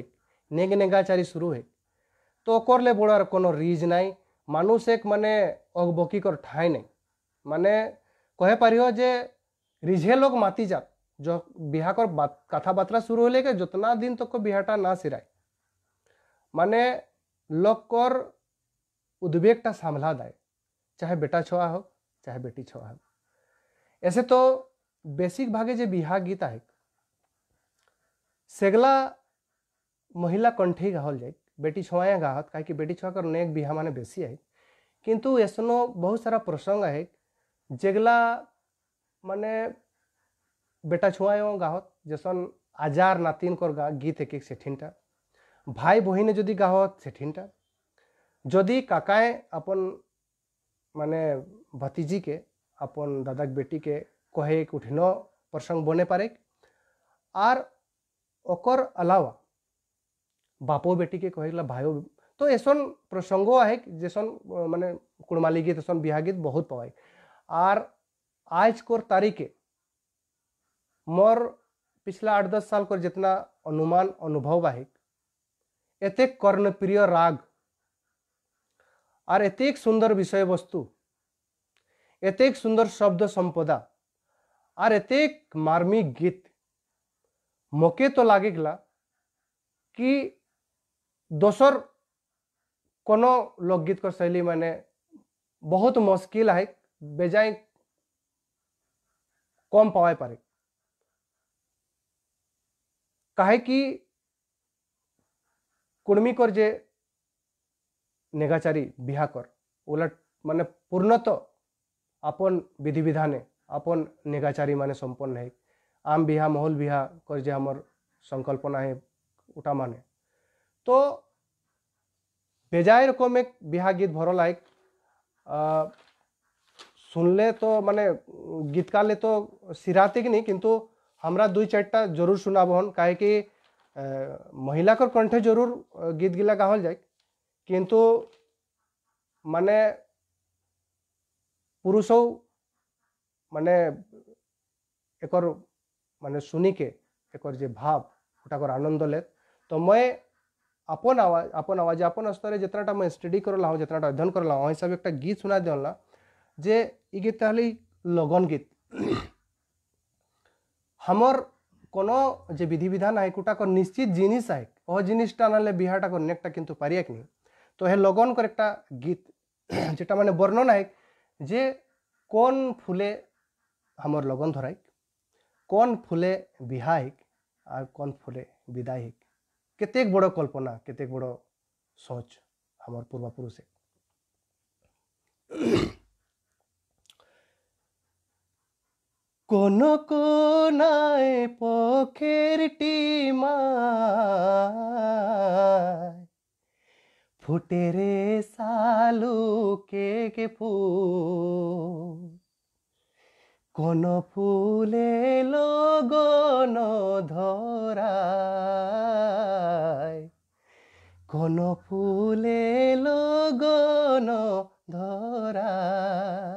ନେଗ ନେଗାଚାରି ସୁରୁ ହେ ତ କରଲେ ବଡ଼ର কোনো ରିଜ୍ ନାହିଁ মানুষ এক ମାନେ ଅଗବକି କର ଠାଏ ନାହିଁ ମାନେ କହିପାରିବ ଯେ रिझे लोग माती जात जो बिहा রিঝে লোক মাতি যাত য বিহাকর কথাবার্তা শুরু হলেকে যতনা দিন তক বিহাটা না সিরায় মানে লোকর उद्वेगटा सामला दाए चाहे बेटा छोआ हो चाहे बेटी छोआ हो ऐसे तो बेसिक भागे जे बिहा गीत है सेगला महिला कंठे गाहल जाए बेटी छोआए गाहत कहे कि बेटी छोआ कर नेक बिहा माने बेसी है किंतु ऐसनो बहुत सारा प्रसंग है जेगला बेटा छुआ ছোঁয়ায়ও গাহত जेसन आजार नातीन कर गा गीत एक सेठिनटा भाई बहिने যদি গাহত सेठिनटा जदि কাকায় अपन माने भतीजी के अपन दादा के बेटी के कहे एक उठिनो प्रसंग बने पारे आर ओकर अलावा बापो बेटी के कहे भाई तो ऐसा प्रसंगो है जैसन माने कुड़माली गीत ऐसा बिहा गीत बहुत पवाई आर आज को तारीख मोर पिछला आठ दस साल को जितना अनुमान अनुभव बाहिक एत कर्णप्रिय राग और एत सुंदर विषय वस्तु एत सुंदर शब्द संपदा और एत मार्मिक गीत मके तो लागला कि दोसर कोनो लोकगीत कर शैली मैंने बहुत मुश्किल है बेजाई कम पवे পারে কাহেকি কুর্মিকর जे नेगाचारी बिहाकर उलट माने पूर्णतः विधि विधान आपण नेगाचारी माने संपन्न है आम बिहा महोल बिहा कर जे हमर संकल्पना है उठा माने तो बेजाय रकम एक बिहा गीत भर लायक तो শুনলে गीत মানে तो তো कि नहीं কিন্তু हमरा दुई चारटा जरूर सुनाबहन काहे कि महिला कर कंठे जरूर गीत गिला गावल जाए किंतु माने पुरुषों माने एक और माने सुनी के एक और जे भाव उठा कर आनंद ले तो मैं अपन आवाज अपन आवाज अपन स्तरे जितना मैं स्टडी कर रहा हूँ जितना अध्ययन कर रहा हूँ हिसाब एक गीत सुना देना जे ये ताल लगन गीत हमर कोनो जे विधि विधान आए कोटा कर निश्चित जिनिस आए और जिनिसटा नाले बिहाटा कर नेकटा किंतु पारिया कि तो हे लगन कर एक गीत যেটা মানে বর্ণনা এক যে কোন ফুলে আমার লগন ধরাইক কোন ফুলে বিহাইক আর কোন ফুলে বিদায়িক কেতেক বড় কল্পনা কেতেক বড় সোচ আমার পূর্বাপুরুষে কোন কোনায় পখের টিমায় ফুটে রে সালু কে কে ফুল কোন ফুলে লগন ধরায় কোন ফুলে লগন ধরায়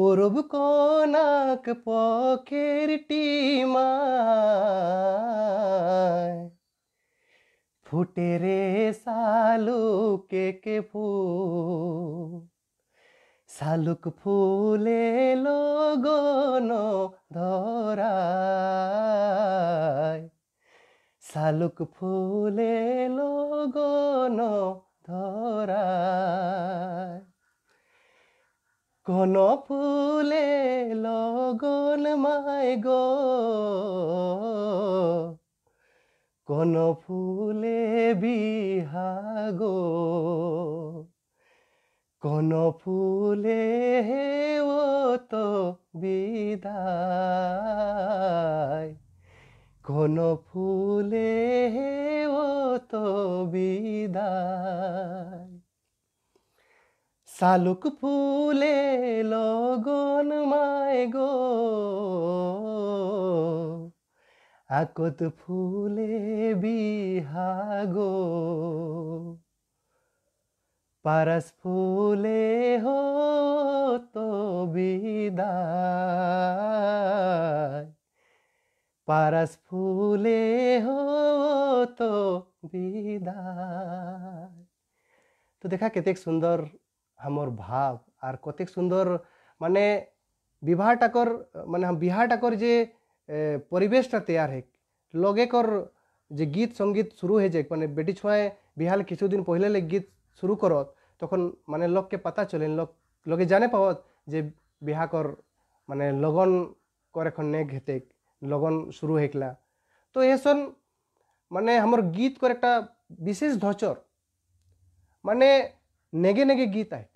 পূর্ব কনাক পখের টিমায় ফুটে রে সালু কে কে ফুল শালুক ফুলে লগন ধরায় শালুক ফুলে লগন ধরায় কোন ফুলে লগন মায় গো কোন ফুলে বিহাগো কোন ফুলে ও তো বিদায় কোন ফুলে ও তো বিদায় শালুক ফুলে লগন মায় গো আকত ফুলে বিহাগো পারস ফুলে হো তো বিদায় পারস ফুলে হো তো বিদায় तो देखा कितने सुंदर हमर ভাব আর কতক সুন্দর মানে বিবাহটাকর মানে हम বিবাহটাকর যে পরিবেশটা তৈয়ার হে লগেকর যে গীত সঙ্গীত শুরু হয়ে যায় মানে বেটি ছুঁয়ে বিহাল কিছুদিন পহলে গীত শুরু করত তখন মানে লোককে পাতা চলেন লোক লোকে জানে পাওত যে বিহাকর মানে লগন কর এখন নে ঘেতে লগন শুরু হেকলা তো এসন মানে আমার গীত করে একটা বিশেষ ধচর মানে নেগে নেগে গীত আয়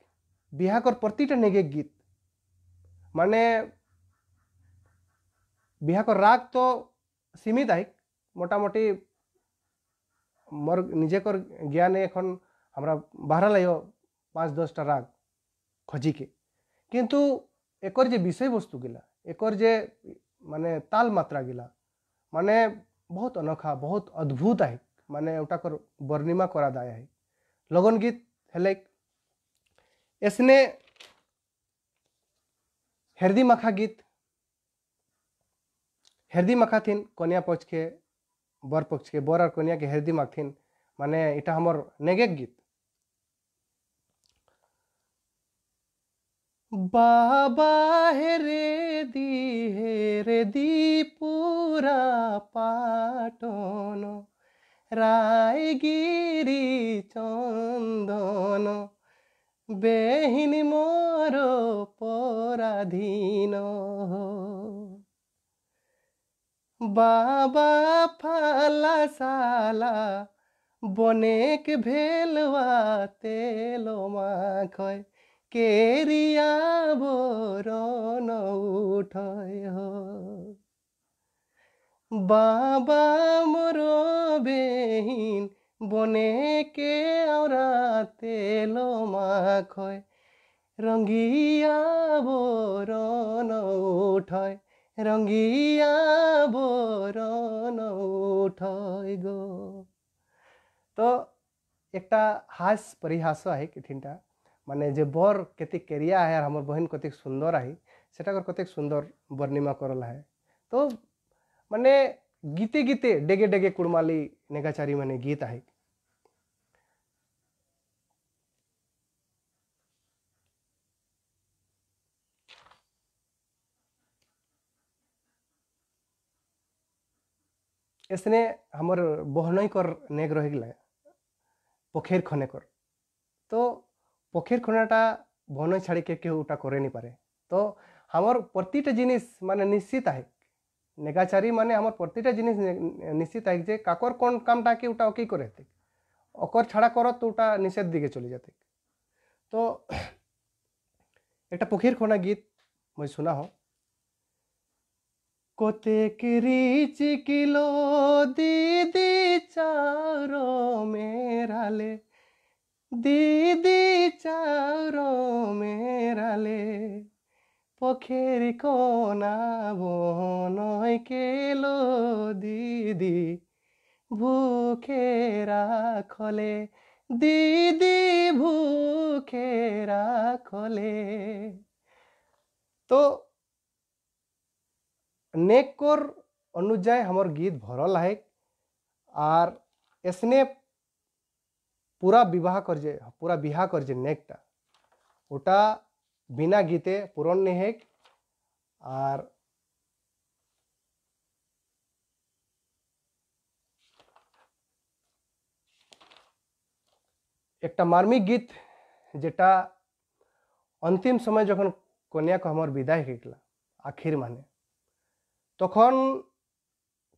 বিহাকর প্রতিটা নেগে গীত মানে বিহাকর রাগ তো সীমিত আইক মোটামুটি মোর নিজেকর জ্ঞানে এখন আমরা বাহারালাই পাঁচ দশটা রাগ খজিকে কিন্তু একর যে বিষয়বস্তু গিলা একর যে মানে তাল মাত্রা গিলা মানে বহুত অনখা বহুত অদ্ভুত আহে মানে ওটাকর বর্ণিমা করা দায় আহে লগন গীত হেলেক इसने हृदय मखा गीत हृदय मखा थीन कन्या पक्ष के बर पक्ष के बर और कन्या के हृदय मख थीन माने इटा हमर नेगे गीत बाबा हेरे दी हेरे दी पूरा पाटन রায়গিরি চন্দন বেহীন মোর পরাধীন বাবা ফালা সালা বনেক ভেলবা তেল মাখয় কেরিয়া বরণ উঠয় বাবা মোর বেহীন বনে কে অরা তেলো মা খয় রঙ্গিয়া বরণ উঠয় রঙ্গিয়া বরণ উঠয় গো তো একটা হাস পরিহাস আছে কি তিনটা মানে যে বর কত কেריה আর আমার বহিন কত সুন্দর আই সেটা কত সুন্দর বর্নিমা করলা হে তো মানে গীতে গীতে ডেগে ডেগে কুড়মালি নেগাচারি মানে গীত আছে इसने हमर बहनई कर नेग रह गला पोखेर खने कर तो पोखेर खनाटा বনয় ছাড়িকে কেউ ওটা করে নি পারে তো আমার প্রতিটা জিনিস মানে নিশ্চিত আহে নেগাচারি মানে আমার প্রতিটা জিনিস নিশ্চিত আহে যে কাকর কোন কামটা কি ওটা ওকেই করে থাকে অকর ছাড়া কর তো ওটা নিষেধ দিকে চলে যেতে তো একটা পক্ষীর খোনা গীত মই শোনা হোক কতেক রিচি দিদি চারো মেরালে দিদি চারো মেরালে পখের কোনা বনয় কেলো দিদি ভুখে রাখলে দিদি ভুখে রাখলে তো नेकोर अनुजाय हमर गीत भर है आर एसने पूरा विवाह कर जे पूरा विवाह कर जे नेकटा ओटा बिना गीते पूरण नहीं है आर एक मार्मिक गीत जेटा अंतिम समय जखन कन्या को हमर विदाई हेला आखिर माने तक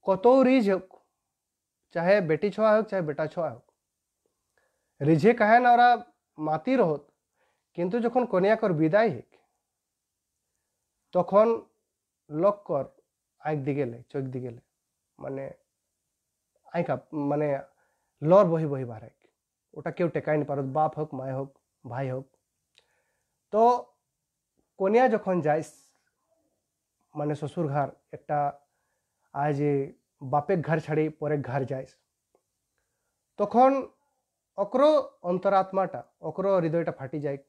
कत रिज हक चाहे बेटी छुआ हक चाहे बेटा छुआ हक रिझे कहें ना माति रहत कंतु जो कनियाकर विदाय हेक तक लक्कर आँख दिखे चोख दिखे मान आँख मान लर बही बही बाहर वोटा क्यों टेकाय पार बाप हक माए हक भाई हक तो कनिया जख जाए মানে শ্বশুর ঘর একটা আজ বাপের ঘর ছাড়ি পরের ঘর যাইস তখন অক্র অন্তরাত্মাটা অক্র হৃদয়টা ফাটি যায়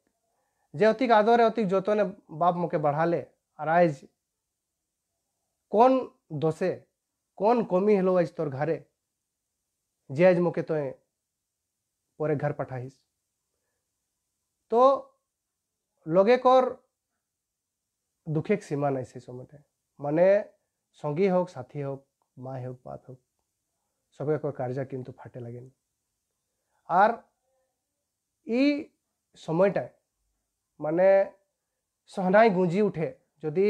যে অতিক আদরে অতিক যতনে বাপ মোকে বাড়ালে আর আজ কোন দোষে কোন কমি হলো আজ তোর ঘরে যে আজ মোকে তো পরে ঘর পাঠাইস তো লগে কর दुखे सीमा ना से समय मानने संगी हक साथी हक मा हक पात हक सब कार्या कितु फाटे लगे आर समयटा मानने सहनाई गुंजी उठे जदि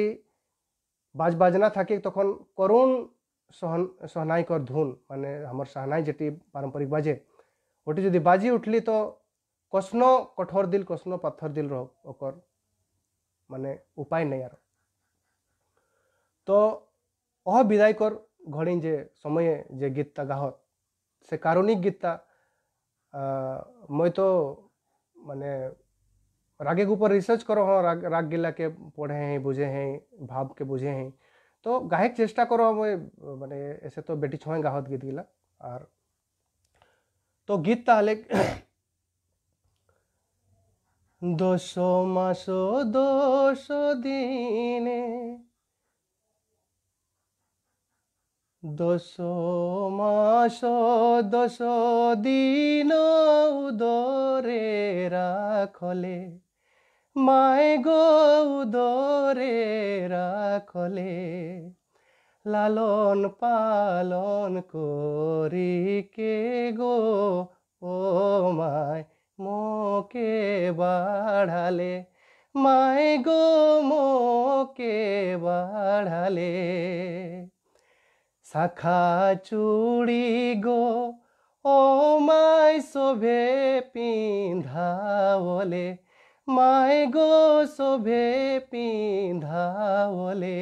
बाज बाजना थके तक तो करुण सहन सहनाई कर धुन माने हमर सहनाई जेटी पारंपरिक बाजे वोटी जो बाजी उठली तो कसनो कठोर दिल कसनो पत्थर दिल रो और ମାନେ उपाय नहीं तो ତ ଅହ ବିଦାୟକର घड़ी जे समय जे ଗୀତଟା ଗାହତ से कारुणिक ଗୀତଟା मैं तो माने रागे के ऊपर रिसर्च करो हाँ राग राग गिला के पढ़े हैं बुझे हैं भाव के बुझे हैं तो गायक चेष्टा करो मैं माने ऐसे तो बेटी छुए गाहत गीत गिला और तो गीत ताले দশ মাস দশ দিনে দশ মাস দশ দিন উদরে রাখলে মায় গো উদরে রাখলে লালন পালন করি কে গো ও মায় মোকে বাড়ালে মায় গো মোকে বাড়ালে শাখা চুড়ি গো ও মাই শোভে পিঁধাওলে মায় গো শোভে পিঁধাওলে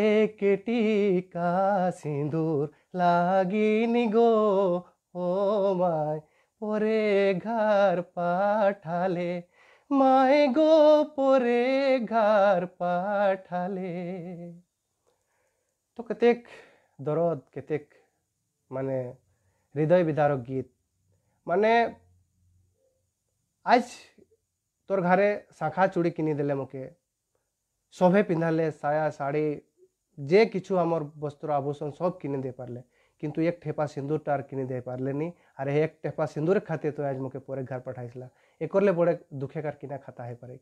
একটি কা সিঁদুর লাগিনি গো ও মাই ওরে ঘর পাঠালে মায় গো পরে ঘর পাঠালে তো কেতেক দরদ কেতেক মানে হৃদয় বিদারক গীত মানে আজ তোর ঘরে শাখা চুড়ি কিনি দেলে মোকে সবে পিন্ধালে সায়া শাড়ি যে কিছু আমার বস্ত্র আভূষণ সব কিনে দিয়ে পারলে किंतु एक ठेपा सिंदूर तार किनी दे पारलेनी अरे एक ठेपा सिंदूर खाते तो आज मुके पोरे घर पठाइसला एकरले बड़े दुखे कर किना खाता है परे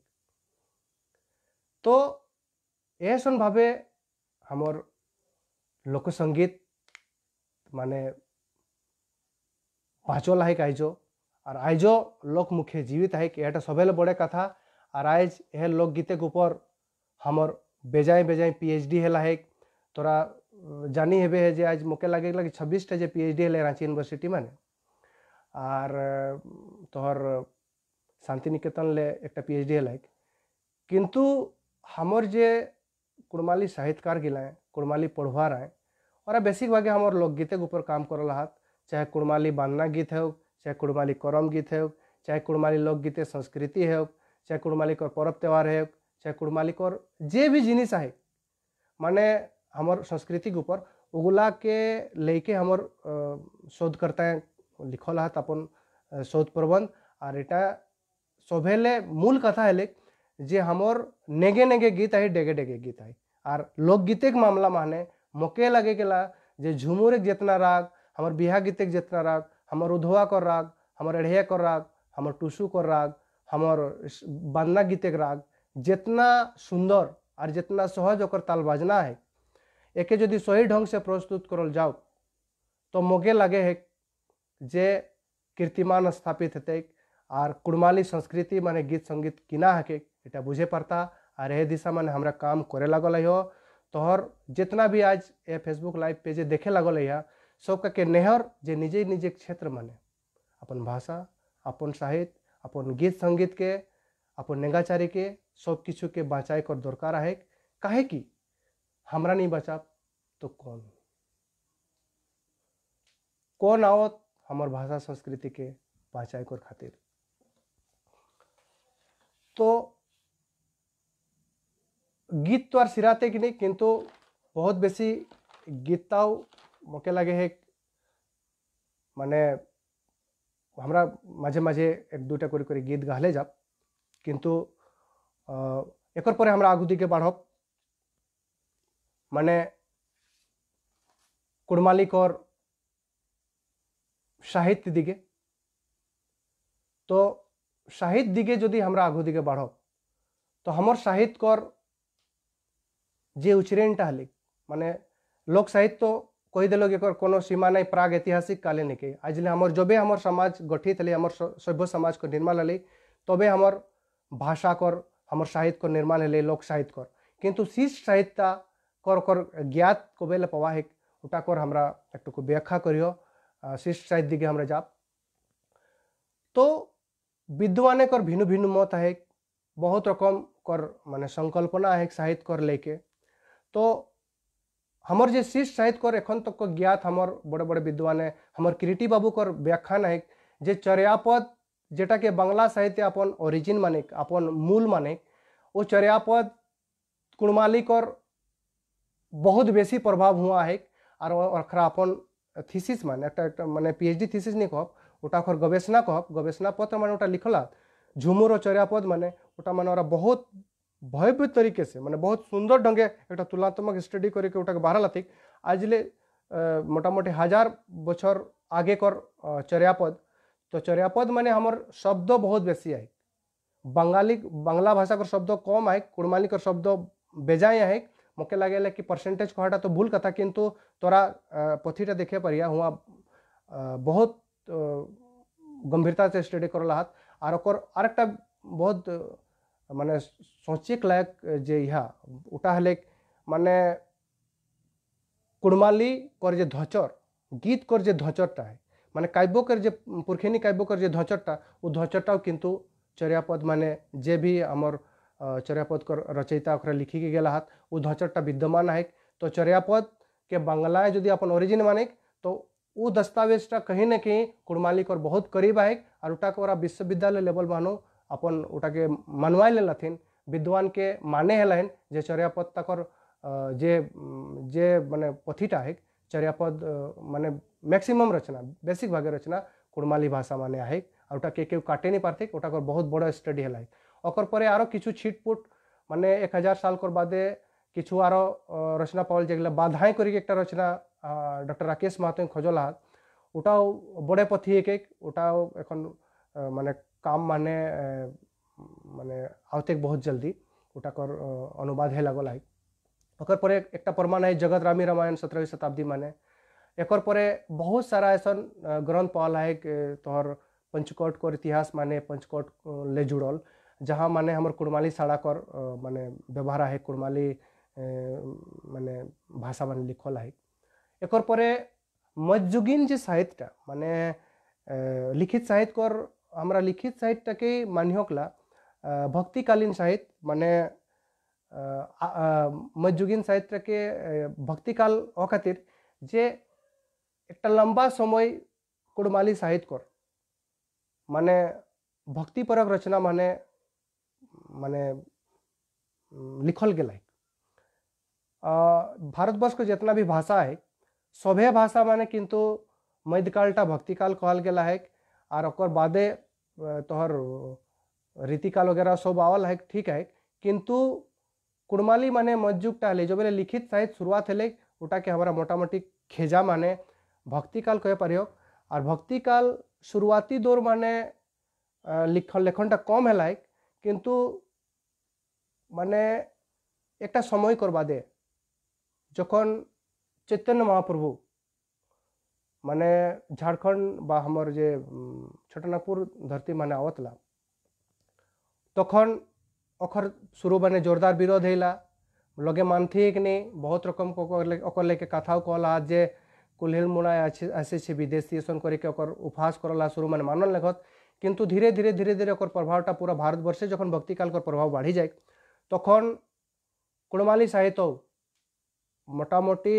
तो एसन भावे हमर लोक संगीत मान बाँचल है आइजो आर आइजो लोक मुखे जीवित है कि यहाँ सबे बड़े कथा आर आइज यह लोकगीते के ऊपर हमर बेजाए बेजाए पीएचडी है तोरा જાણી लगे लगे જે जे पी एच डी है रांची यूनिवर्सीटी હેલે आर तोहर शांति निकेतन ले एक पी एच डी है किंतु हमर जे कुड़माली साहित्यकार गिलाएँ कुड़माली पढ़वार आए और बेसिक भागे हमर लोकगीते गीत ऊपर काम कर हाथ चाहे कुड़माली बांधना गीत है चाहे कुड़माली करम गीत है चाहे लोक लोकगीते संस्कृति हो चाहे कुड़माली कर पर्व त्यौहार हो चाहे कुड़माली कर जे भी जिनिस है माने हमार संस्कृति के ऊपर उगला के लेके हमार शोधकर्ता लिखल हत अपन शोध प्रबंध और एक सभेले मूल कथा है जे हमार नेगे नेगे गीत है डेगे डेगे गीत है और लोकगीते के मामला माने मौके लगे गला जे झुमुर के जितना राग हमार बिहा गीते के जितना राग हमार उधवा कर राग हमार अढ़िया कर राग हमार टुसु कर राग हमार बंदना गीते के राग जितना सुंदर और जितना सहज और ताल बजना है एक जदि सही ढंग से प्रस्तुत करल जाओ तो मोगे लगे है जे कीर्तिमान स्थापित हेतु आर कुड़माली संस्कृति माने गीत संगीत किना है इटा बुझे पड़ता आर ए दिशा माने हमरा काम करे लगल हो तोहर जितना भी आज ये फेसबुक लाइव पेजे देखे लगल है सबका के नेहर जे निजे निजे क्षेत्र माने अपन भाषा अपन साहित्य अपन गीत संगीत के अपन नेगाचारी के सब किछु के बचाए कर दरकार है काहे की हमरा नहीं बचा तो कौन कौन आवत हमार भाषा संस्कृति के पहचान कर खातिर तो गीत तो आर सिराते कि नहीं किंतु बहुत बेसी गीताओ मौके लगे है माने हमरा माझे माझे एक दूटा कर गीत गाले जाब किंतु एक एक पर हमरा आगुदी के बढ़ब मैंने कुड़मालिक और साहित्य दिगे तो साहित्य दिगे जदि हमरा आगू दिगे बढ़ो तो हमार साहित्य कर जे उच्चरण हलिक माने लोक साहित्य तो कहीदेल को कोनो सीमा नहीं प्राग ऐतिहासिक काले निके आज हमर जबे हमर समाज गठित हले हमर सभ्य समाज को निर्माण हले तबे हमर भाषा कर हमर साहित्य को निर्माण हले लोक साहित्य कर किंतु शीर्ष साहित्य করকর জ্ঞাত কোবেলে পাওয়া হেক ওটা কর আমরা একটুকু ব্যাখ্যা করিও শেষ সাইড দিকে আমরা विद्वान कर भिन्न भिन्न मत है बहुत रकम कर मान संकल्पना है साहित्य कर लेके तो हमर जे शीर्ष साहित्य कर एखन तक को ज्ञात हमर बड़े बड़े विद्वान हमर किरीटी बाबू कर व्याख्यान है जे चर्यापद जेटा के बांग्ला साहित्य अपन ओरिजिन माने अपन मूल माने वो चर्यापद कुणमालिक और बहुत बेसि प्रभाव हुआ है और अखरा अपन थीसीस मान एक मानने पी एच डी थीसीस नहीं कह वोटा गवेषणा कह गवेषणा पत्र मान लिखला झुमुर चरियापद मैंने वोटा मान बहुत भयभ तरीके से मैंने बहुत सुंदर ढंगे एक तुलनात्मक स्टडी करके बाहर लाथिक आज ले मोटामोटी हजार बचर आगे कर चरियापद तो चरियापद मान हमर शब्द बहुत बेसी है बंगाली बांग्ला भाषा कर शब्द कम है कुड़मानी कर शब्द बेजाए है ମୋତେ लगे कि परसेंटेज कहटा तो भूल कथा किंतु तोरा ପଥିଟା देखे पर हुआ बहुत गंभीरता से स्टडी कर हाथ आर ओकर आर एक बहुत माने सोचे लायक जे इहा उटा हले माने कुड़माली कर जे ध्वचर गीत कर जे ध्वचरटा है माने काव्य कर जे पुरखेनी काव्य कर जे ध्वचरटा वो ध्वचरटा किंतु चरियापद माने जे भी आमर चर्यापद रचयिता लिखी के गेल आहात उ धचरटा विद्यमान है तो चर्यापद के बंगलाए यदि अपन ओरिजिन माने तो उ दस्तावेज कहीं ना कहीं कुड़माली और बहुत करीब है और उटा के विश्वविद्यालय लेवल मानो अपन उटा के मनवाई ले लथिन विद्वान के माने हलन जे चर्यापद तक और जे जे मैंने पथिटा है चर्यापद मैंने मैक्सिमम रचना बेसिक भाग रचना कुड़माली भाषा माने है और उटा के के काटे नहीं पारते उटा बहुत बड़ा स्टडी है ओकर परे आरो किछु छिटपुट माने 1000 साल कर बादे किछु आरो रचना पावल जेगला बाधाएं करिक एकटा रचना डॉक्टर राकेश महतो खोजला उटाओ बड़े पथि एक एक उटाओ एखन माने काम माने माने आउतेक बहुत जल्दी उटाकर अनुवाद हे लागो लाइक ओकर परे एकटा परमान है जगत रामी रामायण 17वीं शताब्दी माने एकर परे बहुत सारा ऐसन ग्रंथ पावल है तोहर पंचकोट को इतिहास माने पंचकोट ले जुड़ल जहाँ मान हमर कुड़माली साड़ा कर माने व्यवहार है कुड़माली माने भाषा मान लिखल है एक परे जो जे साहित्यटा माने लिखित साहित्य हमारा लिखित साहित्य के मान्यकला भक्तिकालीन साहित्य माने साहित्य के भक्तिकाल हो खातिर जे एक लम्बा समय কুড়মালি साहित्य মানে भक्तिपरक रचना মানে माने लिखल गल भारतवर्ष के जितना भी भाषा है सभे भाषा माने किंतु मध्यकालटा भक्तिकाल कहल गया है और और बादे तोहर रीतिकाल वगैरह सब आवल है ठीक है किंतु कुड़माली माने मज्जुगटा है जो बोले लिखित साहित्य शुरुआत है उटा के हमारा मोटा मोटी खेजा माने भक्तिकाल कह पार और भक्तिकाल शुरुआती दौर माने लिखल लेखनटा कम है किंतु মানে একটা সময় করবাদে যখন চৈতন্য মহাপ্রভু মানে ঝাড়খণ্ড বা আমার যে ছোটনাপুর ধরতি মানে আওয়াতলা তখন অখর শুরু মানে জোরদার বিরোধ হইলা লগে মানথি কি নেই বহুত রকম অকলেকে কথাও কলা যে কুলহিল মুড়ায় আসিছে বিদেশি এসন করিকে অকর উপহাস করলা শুরু মানে মানন লেখত কিন্তু ধীরে ধীরে ধীরে ধীরে অকর প্রভাবটা পুরা ভারতবর্ষে যখন ভক্তিকালকর প্রভাব বাড়ি যায় তখন কুড়মালি সাহিত্য মোটামুটি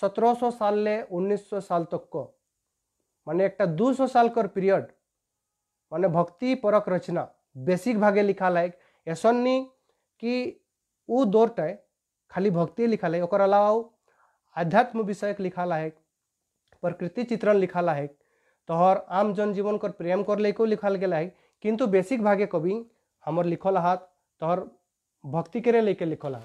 साल সালে साल तक मान एक একটা साल पीरियड मान भक्ति परक रचना बेसिक भागे लिखा লায়ক ऐसा नहीं कि वो दौर टाइम खाली भक्ति लिखा लायक और अलावा आध्यात्म विषयक लिखा लायक प्रकृति चित्रण लिखा लायक तोहर आम जनजीवन कर प्रेम कर लेको लिखा गया है किंतु बेसिक भागे कवि हमर लिखल हाथ तोहर भक्ति करे लेके लिखोला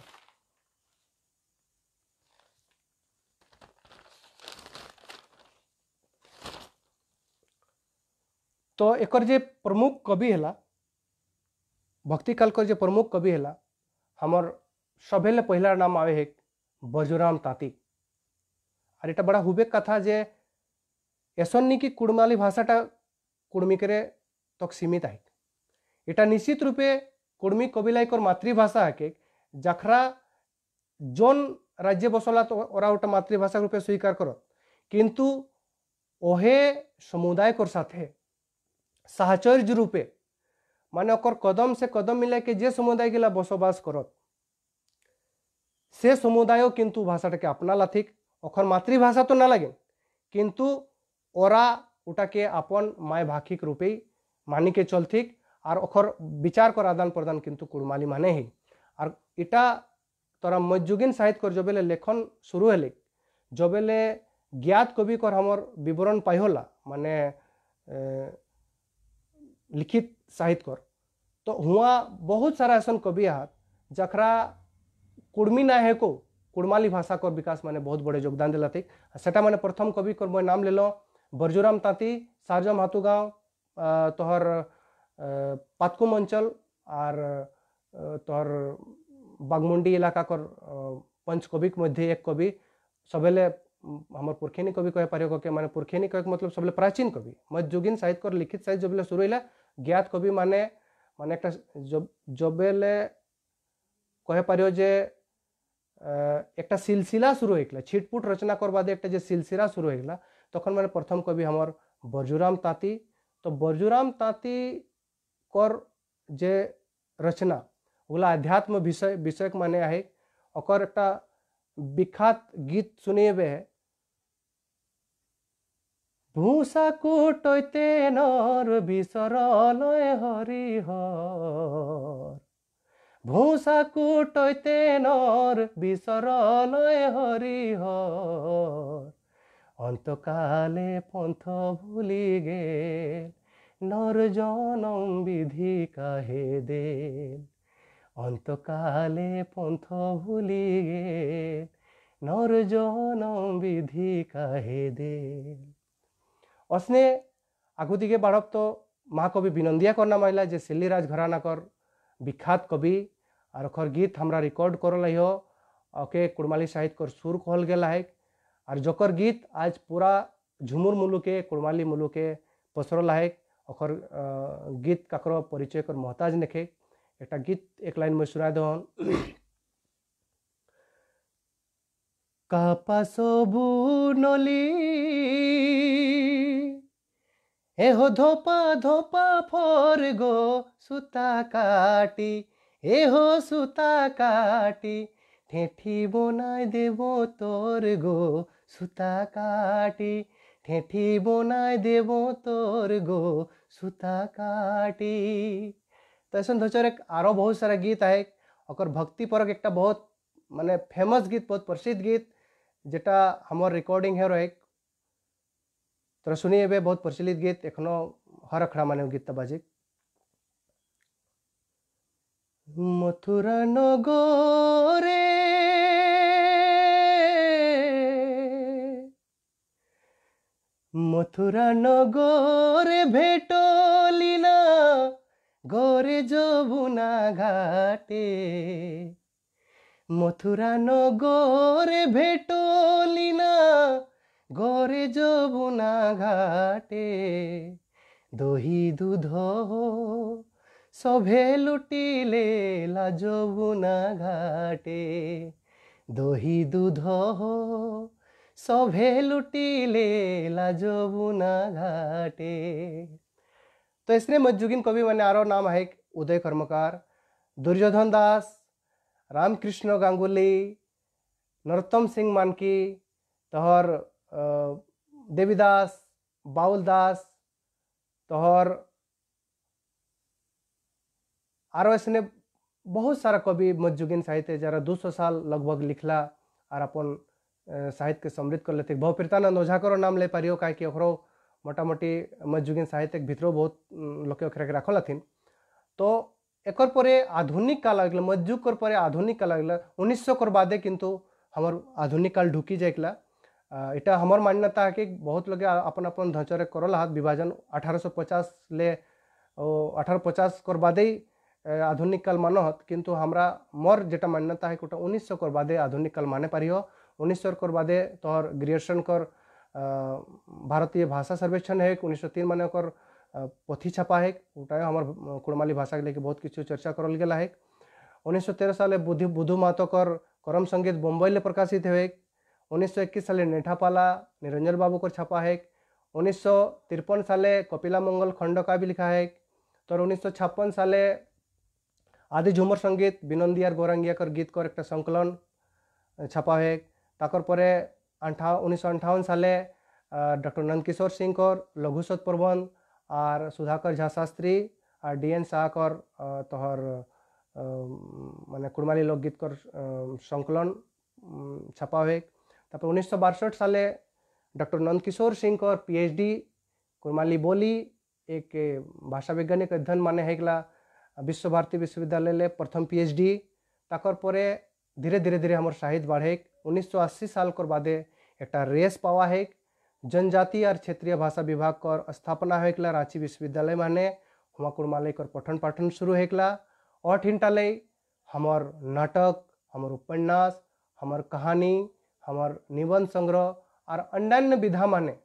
तो एक प्रमुख कवि है भक्तिकाल कर जो प्रमुख कवि है हमर सबे पहला नाम आवे है बजुराम ताती और यहाँ बड़ा हुबे कथा जे ऐसा नहीं कि कुड़माली भाषाटा कुड़मिकरे तक तो सीमित है इटा निश्चित रूपे कुड़मी कबिला मातृभाषा हाके जखरा जोन राज्य बसला तो और गोटे मातृभाषा रूपे स्वीकार करत किंतु ओहे समुदाय कर साथे साहचर्य रूपे माने ओकर कदम से कदम मिला के जे समुदाय गिला बसोबास करत से समुदाय किंतु भाषाटा के अपनाला थिक ओखर मातृभाषा तो ना लगे किंतु ओरा उटा के अपन माय भाखिक रूपे मानी के चल थिक আর অখর বিচার কর আদান প্রদান কিন্তু কুড়মালি মানে হি আর এটা তোরা মজুগিন সাহিত্যকর যবেলে লেখন শুরু হলে যবেলে জ্ঞাত কবিকর আমার বিবরণ পাইহলা মানে लिखित साहित्यकर तो हुआ बहुत सारा ऐसा कवि आहत जखरा कुड़मी ना है को कुड़माली भाषा कर विकास मैंने बहुत बड़े योगदान दिला थे सेटा मैंने प्रथम कवि कर मैं नाम ले लो बरजूराम तांती सारजम हाथू गाँव পাতকুম অঞ্চল আর তোর বাগমুন্ডি এলাকাকর পঞ্চ কবিক মধ্যে এক কবি সবেলে আমার পুরখেনি কবি কয়ে পারে মানে পুরখেনি কয়েক মতলব সবলে প্রাচীন কবি মধ্যযুগীন সাহিত্যর লিখিত সাহিত্য যবেলে শুরু হইলা জ্ঞাত কবি মানে মানে একটা যবেলে কয়ে পারিও যে একটা সিলসিলা শুরু হয়েগলা ছিটপুট রচনা করবাদে একটা যে সিলসিলা শুরু হয়েগলা তখন মানে প্রথম কবি আমার বর্জুরাম তাঁতি তো বর্জুরাম তাঁতি ओकर जे रचना वाला अध्यात्म विषय विषयक माने है ओकर एक विख्यात गीत सुनेबे है भूसा कुटते नर विसरलय हरि हर भूसा कुटते नर विसरलय हरि हर अंतकाले पंथ भूली गेल নর জনম বিধি কাহে দে অন্তকালে পন্থ ভুলি গে নর জনম বিধি কাহে দে অসনে আগুদিকে বাড়ব তো মহাকবি বিনন্দিয়া করনা মাইলা যে সিল্লিরাজ ঘরানাকর বিখ্यात কবি আর খর গীত আমরা রেকর্ড করল হ ओके कुड़माली साहित्य कर सुर खोल गया है और जोकर गीत आज पूरा झुमुर मुलू के कुड़माली मुलू के पसरल है ওখর গীত কাকর পরিচয় কর মহতাজ নেখে একটা গীত এক লাইন মই শুনাই দন কাপা সবু নলি এহ ধপা ধপা ফর গো সুতা কাটি এহ সুতা কাটি ঠেঠি বনাই দেব তোর গো সুতা কাটি ঠেঠি বনাই দেব তোর গো सुता काटी तो ऐसा तो एक आरो बहुत सारा गीत है और भक्ति एक बहुत मान फेमस गीत बहुत प्रसिद्ध गीत जेटा हमार रिकॉर्डिंग है एक तर सुनिए बहुत प्रचलित गीत एखनो हर अखड़ा माने गीत बाजिक मथुरा नगरे ମଥୁରା ନଗରେ ଭେଟଲିନା ଗରେ ଯବୁନା ଘାଟେ ମଥୁରା ନଗରେ ଭେଟଲିନା ଗରେ ଯବୁନା ଘାଟେ ଦହି ଦୁଧ ସଭେ ଲୁଟିଲେ ଲାଜବୁନା ଘାଟେ ଦହି ଦୁଧ ହୋ सभे लुटिले लाजुना घाटे तो इसने मज्जुगिन कवि मैंने आरो नाम है उदय कर्मकार दुर्योधन दास रामकृष्ण गांगुली नरोत्तम सिंह मानकी तोहर देवीदास बाउल दास तोहर आरो इसने बहुत सारा कवि मज्जुगिन साहित्य जरा दो सौ साल लगभग लिखला और अपन साहित्य समृद्ध कर लेते भाव ओझाकर नाम ले पारियो कहे कि मोटामोटी मध्ययुगीन साहित्य भीतरो बहुत लोग ओकरा के रखल हथिन तो एक पर आधुनिक काल आ गया पर आधुनिक काल आ गया उन्नीस कर बादे किंतु हमार आधुनिक काल ढुकी जाइला इटा हमार मान्यता है कि बहुत लोग अपन अपन ढांचरे करल हाथ विभाजन 1850 ले अठारह पचास कर बादे आधुनिक काल मानो हत किंतु हमरा मोर जेटा मान्यता है कि उन्नीस सौ कर बादे आधुनिक काल माने पारियो 1900 করবাদে তোর গ্রিয়েশন কর ভারতীয় ভাষা सर्वेक्षण 1903 মানকর পথি ছাপা এক উটায় আমাৰ কুৰমালী ভাষাকে দেখ বহুত কিছো চর্চা কৰাল গেলা এক 1913 সালে বুদ্ধি বুদ্ধমাতকৰ কৰম সংগীত বোম্বাইলে প্রকাশিত হৈ এক 1921 সালে নেঠাপালা নিরঞ্জন বাবুৰ ছাপা এক 1953 সালে কপিলা মঙ্গল খণ্ড কবি লিখা এক তৰ 1956 সালে আদি জুমৰ সংগীত বিনন্দিয়াৰ গোরাঙ্গিয়াৰ গীতৰ এটা সংকলন ছাপা হৈ এক তাকর পরে আঠা উনিশশো আঠাউন সালে ডক্টর নন্দকিশোর সিংকর লঘুসত প্রবন্ধ আর সুধাকর ঝা শাস্ত্রী আর ডিএন শাহকর তহর মানে কুড়মালি লোকগীতকর সংকলন ছাপা হয়ে তারপর উনিশশো বাষট সালে ডক্টর नंदकिशोर सिंह और पीएचडी कुरमाली बोली एक भाषा वैज्ञानिक अध्ययन माने है विश्व भारती विश्वविद्यालय ले प्रथम पीएचडी ताकर परे धीरे धीरे धीरे हमारे साहित्य बढ़े उन्नीस सौ अस्सी साल कर बादे एक रेस पावा है जनजाति और क्षेत्रीय भाषा विभाग कर स्थापना हो रांची विश्वविद्यालय मान हुआ कुमाले कर पठन पाठन शुरू होगा और ले हमार नाटक हमार उपन्यास हमार कहानी हमार निबंध संग्रह और अन्य विधा माने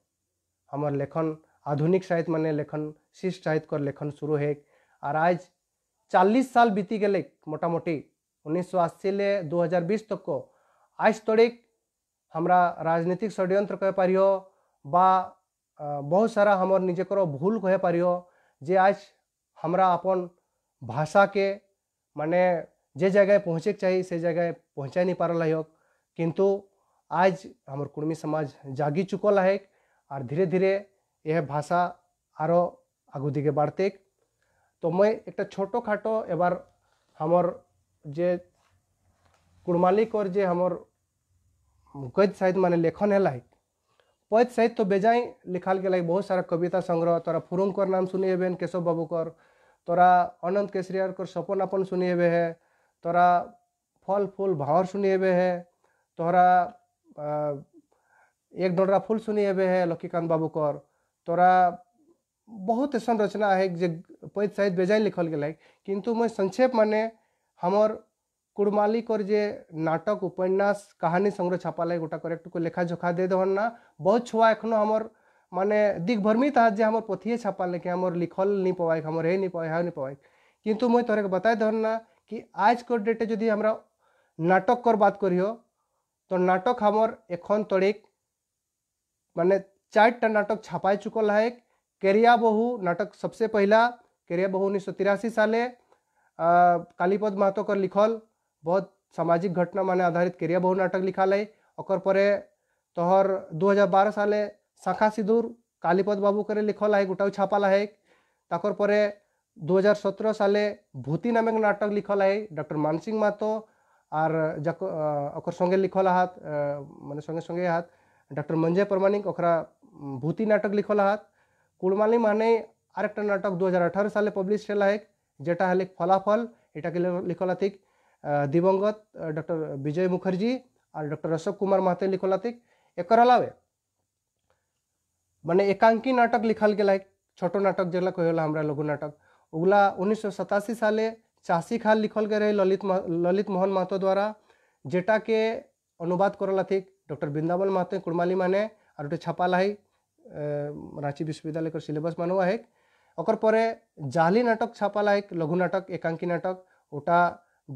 हमार लेखन आधुनिक साहित्य माने लेखन शिष्ट साहित्य कर लेखन शुरू है और आज चालीस साल बीती गए मोटामोटी उन्नीस सौ अस्सी ले बीस तक को तड़िक हमारा राजनीतिक षड्यंत्र कह पार बा बहुत सारा हमार निजेकर भूल कह पार जे आज हमरा अपन भाषा के माने जे जगह पहुँचे चाहिए से जगह पहुँचा नहीं पार है किंतु आज हमर कुर्मी समाज जागी चुकल है और धीरे धीरे यह भाषा आरो आगू दिखे बढ़ते तो मैं एक छोटो खाटो एबार हमर जे कुड़मालिक और जे हमर मुकज साहित्य मान लेखन है पद साहित्य तो बेजाई लिखाल गया बहुत सारा कविता संग्रह तोरा फुरुंग नाम सुनी हेबेन केशव बाबू कर तोरा अनंत केसरियार कर सपन अपन सुनी हेबे है तोरा फल फूल भावर सुनी हेबे है तोरा एक डोडरा फूल सुनी हेबे है लक्ष्मीकांत बाबू कर तोरा बहुत ऐसा रचना है जे पद साहित्य बेजाई लिखल गया किंतु मैं संक्षेप माने हमर कुड़मालिक जे नाटक उपन्यास कहानी संग्रह छापा लगे गोटा कर लेखाजोखा दे दहन ना बहुत छुआ एखनो हमर माने दिग्भ्रमित आज जे हमर पोथिए छापा लेके हमर लिखल नहीं पवाए हमर हे नहीं पवाए हाँ नहीं पवाए किंतु मुई तोरे बताए दहन ना कि आज कर डेटे जदि हमरा नाटक कर बात करियो तो नाटक हमर एखन तड़िक माने चारटा नाटक छापाए चुकल है केरिया बहू नाटक सबसे पहला केरिया बहु उन्नीस सौ साले कालीपद महतो कर लिखल बहुत सामाजिक घटना माने आधारित करिया बहु नाटक लिखल है और पर तोहर 2012 साले शाखा सिदूर कालीपद बाबू करे लिखल है गोटाऊ छापाला है ताकर पर 2017 साले भूति नामक नाटक लिखल है डॉक्टर मानसिंह महतो आर जक संगे लिखल हाथ मैंने संगे संगे हाथ डॉक्टर मंजय प्रमाणिक ओकरा भूति नाटक लिखल हाथ कुलमाली माने आर एक नाटक 2018 साले पब्लिश है जेटा है फलाफल यहाँ के लिखलातिक दिवंगत डॉक्टर विजय मुखर्जी और डॉक्टर अशोक कुमार महते लिखलातिक एक अलावे मान एकांकी नाटक लिखल है छोटो नाटक जला कह हमारा लघु नाटक उगला उन्नीस सौ सतासी साले चाषी खाल लिखल गए ललित ललित मोहन महतो द्वारा जेटा के अनुवाद कर करलातिक डॉक्टर वृंदावन महते कुड़माली मान और गोटे छपाला है रांची विश्वविद्यालय के सिलेबस मानवा है और जाली नाटक छापाला है लघु नाटक एकांकी नाटक ओटा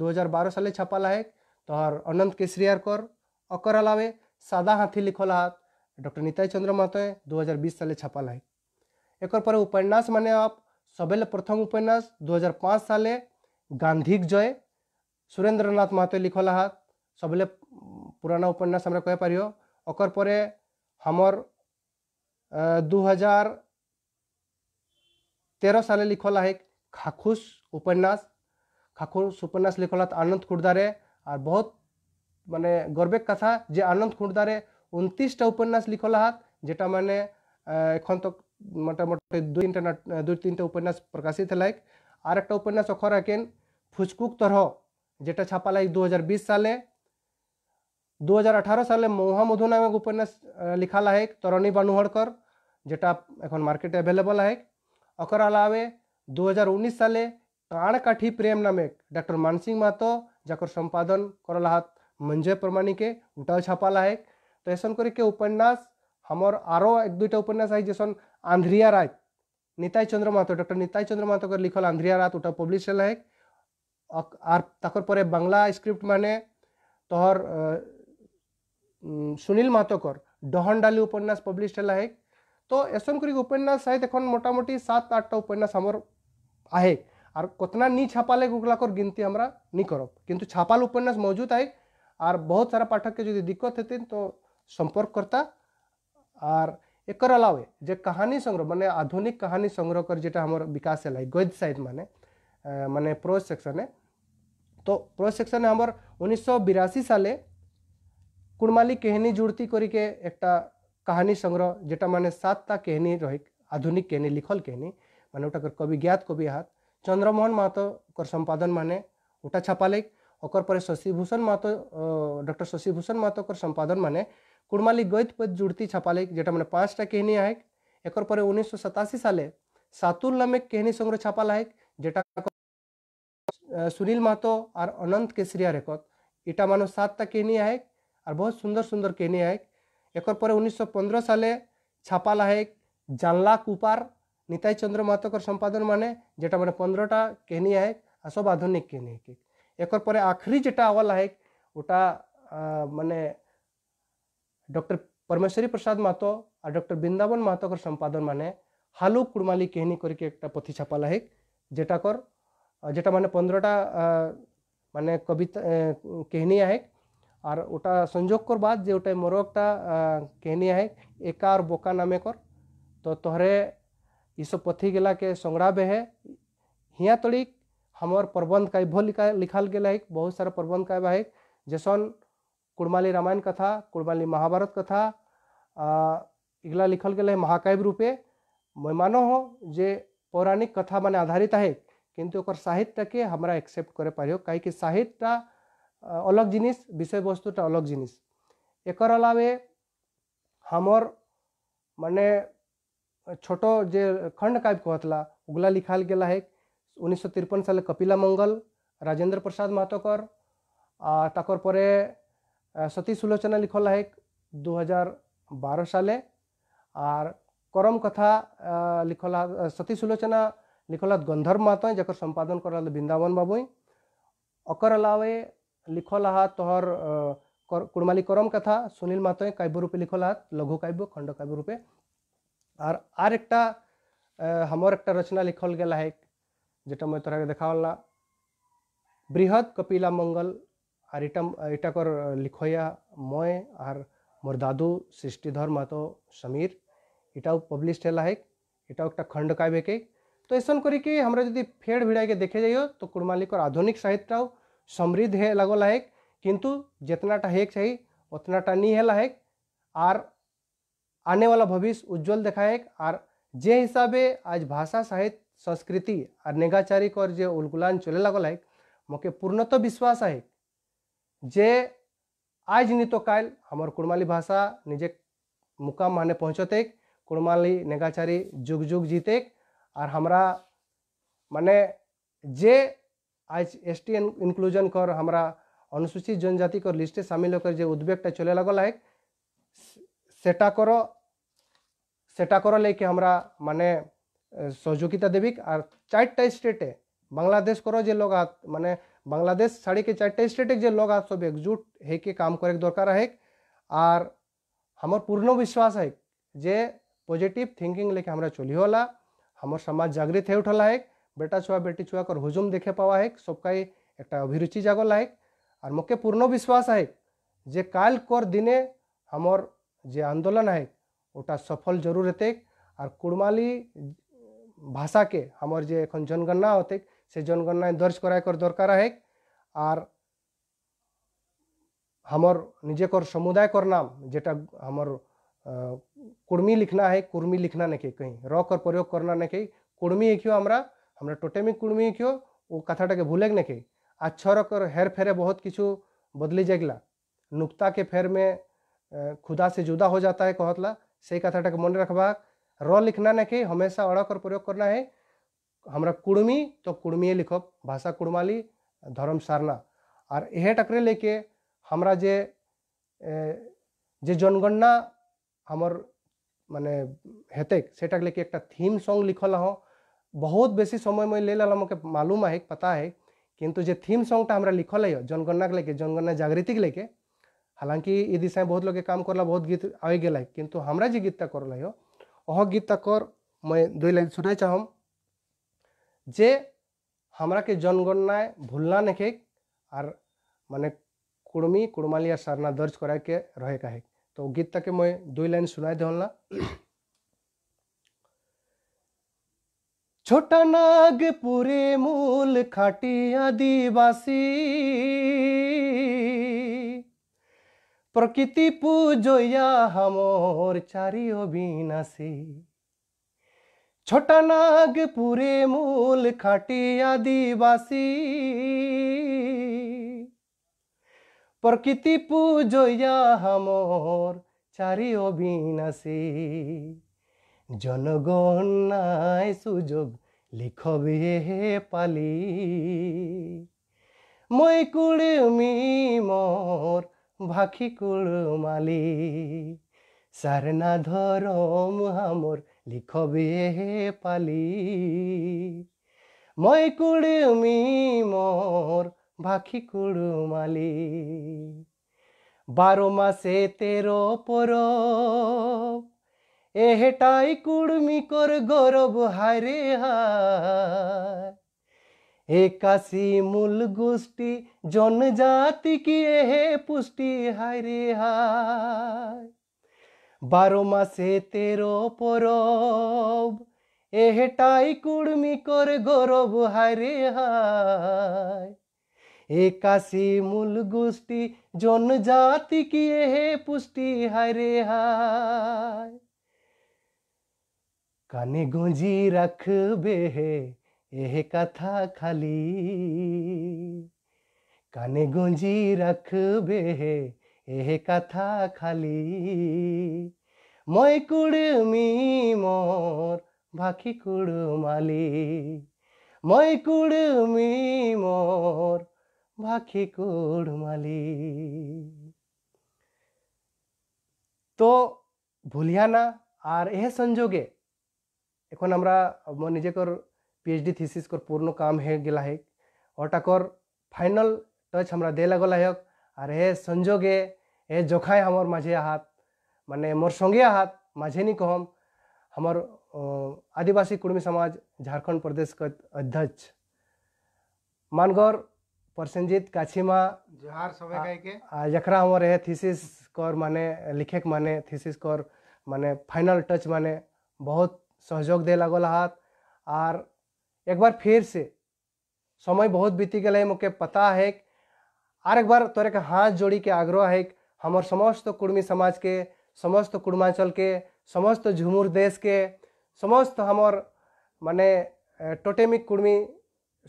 2012 साले छापाला है तोहर अनंत केसरियार कर और अलावे सादा हाथी लिखल हाथ डॉक्टर नीताई चंद्र हज़ार बीस साले छापाला है एक पर उपन्यास मान आप सबेले प्रथम उपन्यास 2005 साले गांधीक जय सुरेंद्रनाथ महतो लिखल हाथ सबले पुराना उपन्यास हमें कह पार और हमर दू हजार તેર સાલે লিখলা এক খাখুস উপন্যাস খাখুস উপন্যাস লিখলা আনন্দ খুঁড়দারে আর বহুত মানে গর্বের কথা যে আনন্দ খুঁড়দারে উনত্রিশটা উপন্যাস লিখলা হাত যেটা মানে এখন তো মোটামুটি দুই তিনটা দুই তিনটা উপন্যাস প্রকাশিত লাইক আর একটা উপন্যাস অখর রাখেন ফুচকুক তরহ যেটা ছাপা লাইক দু সালে 2018 সালে মৌহা মধু নামক উপন্যাস লিখালা এক তরণী বানুহড়কর যেটা এখন মার্কেটে অ্যাভেলেবল এক अकर अलावे 2019 साले काठी प्रेम नामक डॉक्टर मानसिंह मातो जकर संपादन कर हाथ मंजय प्रमाणी तो के उठाव छापाला है तो ऐसा करके उपन्यास हमार आरो एक दूटा उपन्यास है जैसन आंध्रिया राज नीताई चंद्र महतो डॉक्टर नीताई चंद्र महतो कर लिखल आंध्रिया रात उठा पब्लिश है और तकर पर बांग्ला स्क्रिप्ट माने तोहर सुनील महतो कर डहन डाली उपन्यास पब्लिश है तो एसन कर उपन्यास सहित एन मोटामोटी सात आठटा उपन्यास हमार आए और कतना नहीं छापाले गुगलाकर गिनती हमारा नहीं करो किंतु छापाल उपन्यास मौजूद है आर बहुत सारा पाठक के जो दिक्कत हेतन तो संपर्क करता आर एक अलावे जे कहानी संग्रह मानने आधुनिक कहानी संग्रह कर जेटा हमारे विकास है गद साहित मान मान प्रो सेक्शन तो प्रो सेक्शन हमार उन्नीस सौ बिरासी साले कुणमाली कहनी जुड़ती करके एक कहानी संग्रह जेटा ସାତଟା सातटा ରହି रही आधुनिक ଲିଖଲ लिखल ମାନେ ଗୋଟାକର कवि ज्ञात कवि आहत चंद्रमोहन महतो संपादन ମାନେ ଓଟା ଛାପାଲେଖ और पर शशिभूषण महतो डॉक्टर शशिभूषण महतो संपादन मैंने कुड़माली गैत पर जुड़ती छापाले जेटा मैंने पाँचटा कहनी है एक उन्नीस सौ सतासी साले सातुल नामक कहनी संग्रह छापा है जेटा सुनील महतो और अनंत केसरिया रेकत इटा मानो सातटा कहनी है और बहुत सुंदर सुंदर कहनी है एक उन्नीस सौ पंद्रह साल छापाला है जानला कुपार नित चंद्र महतोकर संपादन मान जेटा मैंने पंद्रहटा कहनी है सब आधुनिक कहनी है एक आखिरी जेटा अवल है वोटा मैंने डॉक्टर परमेश्वरी प्रसाद महतो आ डर बृंदावन महतोकर संपादन मान हालू कुड़माली कहनी करके एक पथी छापाला है जेटाकर जेटा मान पंद्रहटा मान कविता कहनी है আর ওটা সংযোগ করবাদ যে ওটাই মোরও একটা কাহিনী হয় একা আর বোকা तो तोहरे তো पथी এইসব के সংগ্রাবে है হিয়া তড়িক हमार प्रबंध का इभो लिखा लिखल गया है बहुत सारा प्रबंध का है जैसन कुड़माली रामायण कथा कुड़माली महाभारत कथा इगला लिखल गया है महाकाव्य रूपे मैं मानो हो जे पौराणिक कथा मैंने आधारित है किंतु ओकर साहित्य के हमारा एक्सेप्ट करे पारियो कहे कि साहित्य অলগ জিনিস বিষয়বস্তুটা অলগ জিনিস একর আলাবে আমার মানে ছোট যে খণ্ড কাব্য কহতলা ওগুলা লিখাল গেলা হেক উনিশশো তিরপন সালে কপিলা মঙ্গল রাজেন্দ্র প্রসাদ মাতকর আর তাকর পরে সতী সুলোচনা লিখলা হেক দু হাজার বারো সালে আর করম কথা লিখলা সতী সুলোচনা লিখলা গন্ধর্ব মাতয় যাকর সম্পাদন করা বৃন্দাবন বাবুই অকর আলাবে लिखल लहा तोहर कुड़माली करम कथा सुनील महतो कब्य रूपे लिखल लहा लघु काव्य खंड काव्य रूपे और आर एक हमार एक रचना लिखल गया है जेटा मैं तोरा देखा ला बृहद कपिला मंगल और इटा कर लिखया मैं आर मोर दादू सृष्टिधर महतो समीर इटाओ पब्लिश है इटाओ एक खंड काव्य के तो ऐसा करी कि हमारा फेड़ भिड़ाई के देखे जाइ तो कुड़मालिकर आधुनिक साहित्य समृद्ध है लगो है किंतु जितना टा हेक चाहिए उतना टा नहीं है लायक आर आने वाला भविष्य उज्जवल दिखाए आर जे हिसाबे आज भाषा साहित्य संस्कृति आर नेगाचारिक और जे उलगुलान चले लगो है मोके पूर्णतः तो विश्वास है जे आज नहीं तो कल हमार कुड़माली भाषा निजे मुकाम माने पहुँचते कुड़माली नेगाचारी जुग जुग जीते और हमारा माने जे आज एस टी इनक्लूजन कर हमारा अनुसूचित जनजाति कर लिस्टे शामिल होकर जो उद्वेगटा चले लगल है कर सेटाकर लेके हमारा माने सहयोगिता देविक आर चार्टा स्टेटे बांग्लादेश करो जे लोग माने बांग्लादेश साड़ी के चार्टा स्टेटे जे लोग सब एकजुट है के काम करे दरकार है आर हमार पूर्ण विश्वास है जे पॉजिटिव थिंकिंग लेके हमारा चलियोला हमार समाज जागृत है उठला है बेटा छुआ बेटी छुआ कर हुजुम देखे पावा है सबका एक अभिरुचि जगह लायक और मके पूर्ण विश्वास है जे काल कर दिने हमर जे आंदोलन है वोटा सफल जरूर हेते और कुड़माली भाषा के हमर जे एन जनगणना होते से जनगणना दर्ज कराय कर दरकार है और हमर निजे कर समुदाय कर नाम जेटा हमर कुर्मी लिखना है कुर्मी लिखना नहीं कहीं र कर प्रयोग करना नहीं कहीं कुर्मी एक हमारा हमें टोटेमिक कुणमी क्यों वो कथाटा के भूलेंगे ना कि अक्षर और हेर फेरे बहुत किचू बदली जाएगा नुकता के फेर में खुदा से जुदा हो जाता है कहतला से कथाटा के मन रखवा र लिखना ना के हमेशा अड़क और प्रयोग करना है हमारा कुड़मी तो कुड़मीए लिखो भाषा कुड़माली धर्म सारना और यह टकरे लेके हमारा जे जे जनगणना हमारे मान हेतक से लेके एक थीम सॉन्ग लिखल हाँ बहुत बेसी समय मैं ले लाला मोके मालूम है पता है किंतु जे थीम सॉन्गटा हमारा लिखल है जनगणना के लेके जनगणना जागृति के लेके हालांकि ये दिशा बहुत लोग काम करला बहुत गीत आए गए है किंतु हमारा जे गीत तक करल वह गीत तक कर मैं दुई लाइन सुनाए चाहम जे हमारा के जनगणना भूलना नहीं और माने कुड़मी कुड़माली सरना दर्ज करा के रहे का है तो गीत तक मैं दो लाइन सुनाई देना छोटा नाग पूरे मूल खाटी आदिवासी प्रकृति पूजया हमोर चारी अविनाशी छोटा नाग पूरे मूल खाटी आदिवासी प्रकृति पूजया हमोर चारी अविनाशी জনগণ নাই সুযোগ লিখবিহে পালি মই কুড়মি মোর ভাখি কুড়মালি সার না ধরম হামর লিখবিহে পালি মই কুড়মি মোর ভাখি কুড়মালি বারো মাসে তেরো পরব এহেটাই কুড়মি কর গৌরব হারে হাসি মূল গোষ্ঠী জনজাতি কি এহে পুষ্টি হারে হায় বারো মাসে তেরো পরব এহেটাই কুড়মি কর গৌরব হারে হায় একাশি মূল গোষ্ঠী জনজাতি কি এহে পুষ্টি হারে হায় কানে গুঁজি রাখবে এহে কথা খালি কানে গুঁজি রাখবে এহে কথা খালি মই কুড়মি মোর ভাখি কুড়মালি মই কুড়মি মোর ভাখি কুড়মালি তো ভুলিয়া না আর এ সংযোগে এখন আমরা মই कर পিএইচডি থিসিস কর পূর্ণ কাম হে গেলা হেক ওটাকর ফাইনাল टच हमरा दे लगला हक आर हे संजोगे हे जोखाय हमर माझे आहात माने मोर संगे आहात माझे नी कहम हमर आदिवासी कुर्मी समाज झारखंड प्रदेश के अध्यक्ष मानगौर परसनजीत काछीमा जोहार सबे कह के जखरा हमर हे थीसिस कर माने लिखेक माने थीसिस कर माने फाइनल टच माने बहुत सहयोग दे लगल हाथ आर एक बार फिर से समय बहुत बीती गल मुके पता है आर एक बार तोरे के हाथ जोड़ी के आग्रह है हमार समस्त कुर्मी समाज के समस्त कुर्माचल के समस्त झुमुर देश के समस्त हमार माने टोटेमिक कुर्मी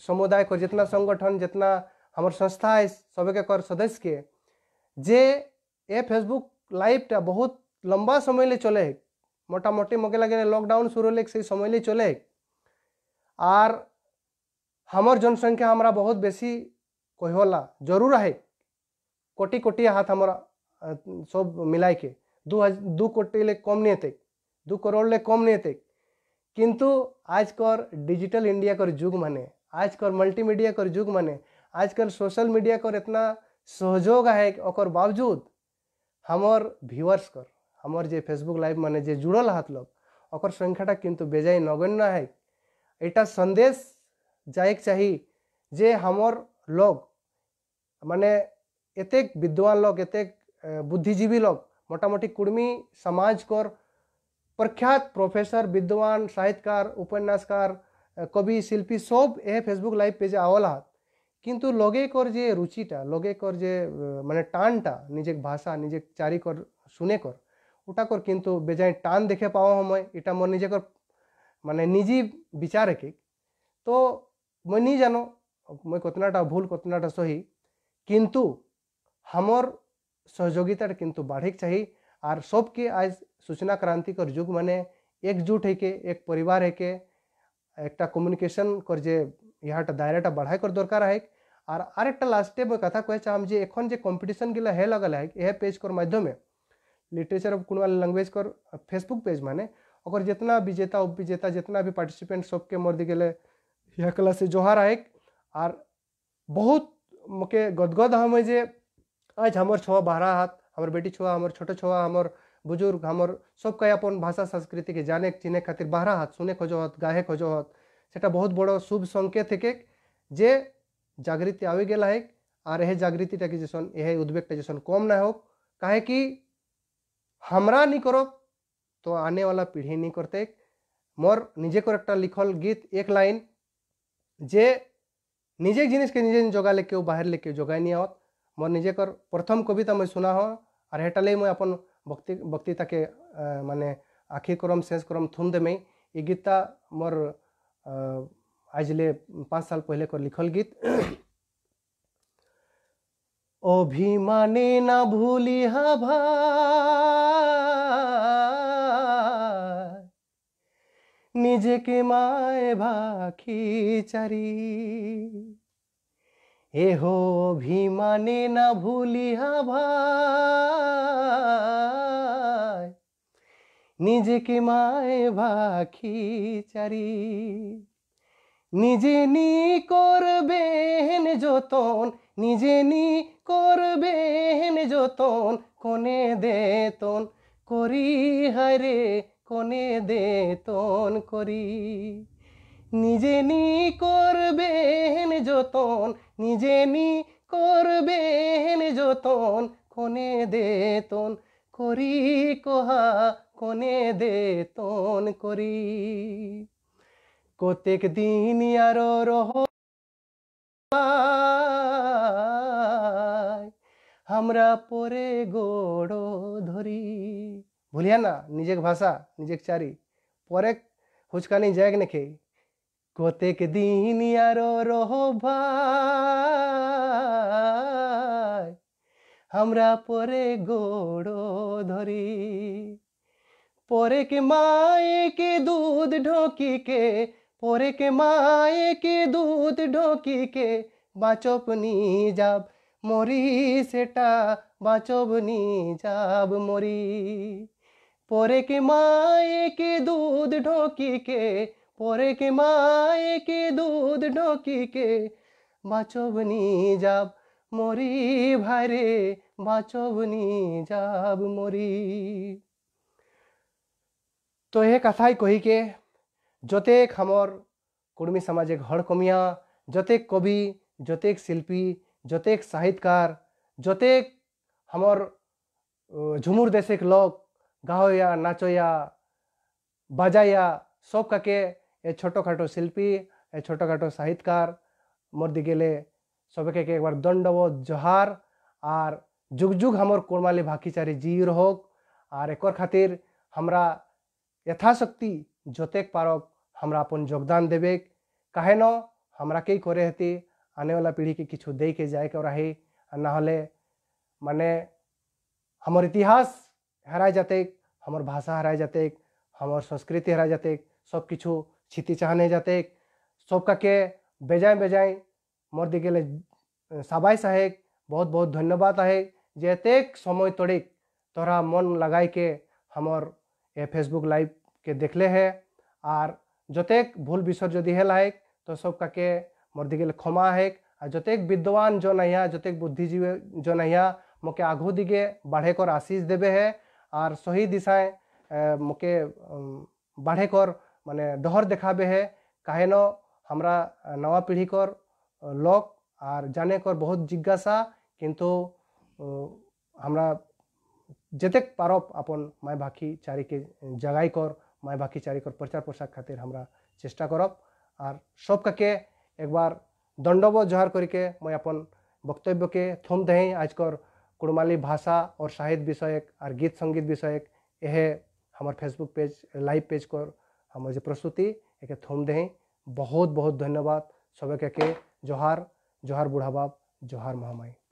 समुदाय को जितना संगठन जितना हमार संस्था है सबके कर सदस्य के जे ये फेसबुक लाइव टा बहुत लंबा समय ले चले है মোটামুটি लगे লাগে शुरू শুরু से समय ले चले आर हमर जनसंख्या हमारा बहुत बेसी कहला जरूर है कोटि कोटि हाथ हमारा सब मिला के दू दू कोटि ले कम नहीं है दू करोड़ ले कम नहीं है किंतु आज कर डिजिटल इंडिया कर युग माने आज कर मल्टीमीडिया कर युग माने आजकल सोशल मीडिया कर इतना सहयोग है और बावजूद हमर व्यूअर्स कर हमार जे फेसबुक लाइव मैंने जे जुड़ल हाथ लोग और संख्याटा किंतु बेजाई नगण्य है यहाँ संदेश जाए चाही जे हमर लोग माने एतेक विद्वान लोग एतेक बुद्धिजीवी लोग मोटामोटी कुर्मी समाज कर प्रख्यात प्रोफेसर विद्वान साहित्यकार उपन्यासकार कवि शिल्पी सब ए फेसबुक लाइव पेजे आवल हाथ किंतु लगे कर जे रुचिटा लगे कर जे माने टानटा निजे भाषा निजे चारिकर सुने कर ওটাকর কিন্তু বেজায় टान देखे পাওয়া समय इटा मोर निजे मानने निजी विचार एक तो मैं नहीं জানো मैं কতনাটা भूल কতনাটা सही किंतु हमर सहयोगित किंतु बाढ़ चाहिए आर सबके आज सूचना क्रांति कर युग मैंने एकजुट है के एक परिवार है के एक कम्युनिकेशन कर जे यहाँ दायरा बढ़ाए कर दरकार है आर और आरेक्टा लास्टे मैं कथा कहे चाहम जे एखन जे कम्पिटिशन गिला है लगल है यह पेज कर माध्यम लिटरेचर ऑफ कोनो लैंग्वेज कर फेसबुक पेज माने और जितना विजेता उप विजेता जितना भी पार्टिसिपेंट सबके मोर दी गले यह कला से जोहार आयक आर बहुत मुके गदगद हम जे आज हमार छुआ बारह हाथ हमार बेटी छुआ हमार छोटे छुआ हमार बुजुर्ग हमार सब का अपन भाषा संस्कृति के जाने चिन्ह खातिर बारह हाथ सुने खोज हत गाहे खोज हत सेटा बहुत बड़ शुभ संकेत है जे जागृति आवी गला है আর जागृति জাগৃতিটাকে যেসন उद्वेग टाइम যেসন कम না हो कहे कि हमरा नहीं करो तो आने वाला पीढ़ी नहीं करते मोर निजे को एक लिखल गीत एक लाइन जे निजे जिनिस के निजे जोगा लेके बाहर लेके जगह नहीं आवत मोर निजे कर प्रथम कविता मैं सुना हो और हेटा ले मैं अपन भक्ति के माने आखि क्रम शेष करम थुम देमे ये गीतता मोर आज ले पाँच साल पहले कर लिखल गीत অভিমানে না ভুলি হাভা নিজেকে মায় ভাখি চারি এহ অভিমানে না ভুলি হাভা নিজেকে মায় ভাখি চারি নিজে নি করবেন যতন নিজে নি করবেন যতন কোনে দেতন করি হারে কোনে দেতন করি নিজে নি করবেন যতন নিজে নি করবেন যতন কোনে দেতন করি কোহা কোনে দেতন করি কতেক দিন আর রহ আমরা পরে গোড় ধরি ভুলিয়া না নিজের ভাষা নিজের চারি পরে হুচকানি যায়ক নেখে কতেক দিন আর রহ আমরা পরে গোড় ধরি পরে কে মায়ে কে দুধ ঢোকি কে ওরে কে মায়ে কে দুধ ঢোকি কে বাঁচব নি যাব মরি সেটা বাঁচব নি যাব মরি পরে কে মায়ে কে দুধ ঢোকি কে পরে কে মায়ে কে দুধ ঢোকি কে বাঁচব নি যাব মরি ভারে বাঁচব নি যাব মরি তো এ কথাই কহিকে जतेक हमर कुर्मी समाज के हड़कमिया जतेक कवि जतेक शिल्पी जतेक साहित्यकार जतेक हमर झुमुर देशक लोग गाओया नाचोया बजाया सब का के ये छोटो खाटो शिल्पी ए छोटो खाटो साहित्यकार मोर दिगेले सब के, के एक बार दंडव जोहार आर जुग जुग हमर कोरमाले भाकीचारी जी रहोक आर एक खातिर हमरा यथाशक्ति जतेक पारक हमरा अपन योगदान देवे काहे न हमरा के करे हती आने वाला पीढ़ी के किछु दे के जाए के रही ना होले माने हमर इतिहास हराय जाते हमर भाषा हरा जाते हमर संस्कृति हरा जाते सब किछु छिति चाहने जाते का के बेजाय बेजाय मोर दिगेले सबाई साहेब बहुत बहुत धन्यवाद आहे जे एतेक समय तोड़िक तोरा मन लगाई के हमर ये फेसबुक लाइव के देखले है आर जतेक भूल विसर जदि हेलायक तो सब काके मोर दिगे क्षमा हेक आ जतेक विद्वान जन अहिया जतेक बुद्धिजीवी जन अहिया मोके आगू दिगे बाढ़े कर आशीष देवे है आर सही दिशाएं मोके बाढ़े कर माने डहर देखाबे है काहे न हमरा नवा पीढ़ी कर लोक आर जाने कर बहुत जिज्ञासा किंतु हमरा जतेक पारप अपन माय भाखी चारी के जगाई कर माय चारिकर प्रचार प्रसार खातिर हमारा चेष्टा करब सब के एक बार दंडव जोहार करके मैं अपन वक्तव्य के थम दें आजकर कुड़माली भाषा और साहित्य विषय और गीत संगीत विषयक यह हमारे फेसबुक पेज लाइव पेज कर हमारे जो प्रस्तुति एक थम दें बहुत बहुत धन्यवाद सबके जोहार जोहार बुढ़ा बाप जोहार महामाई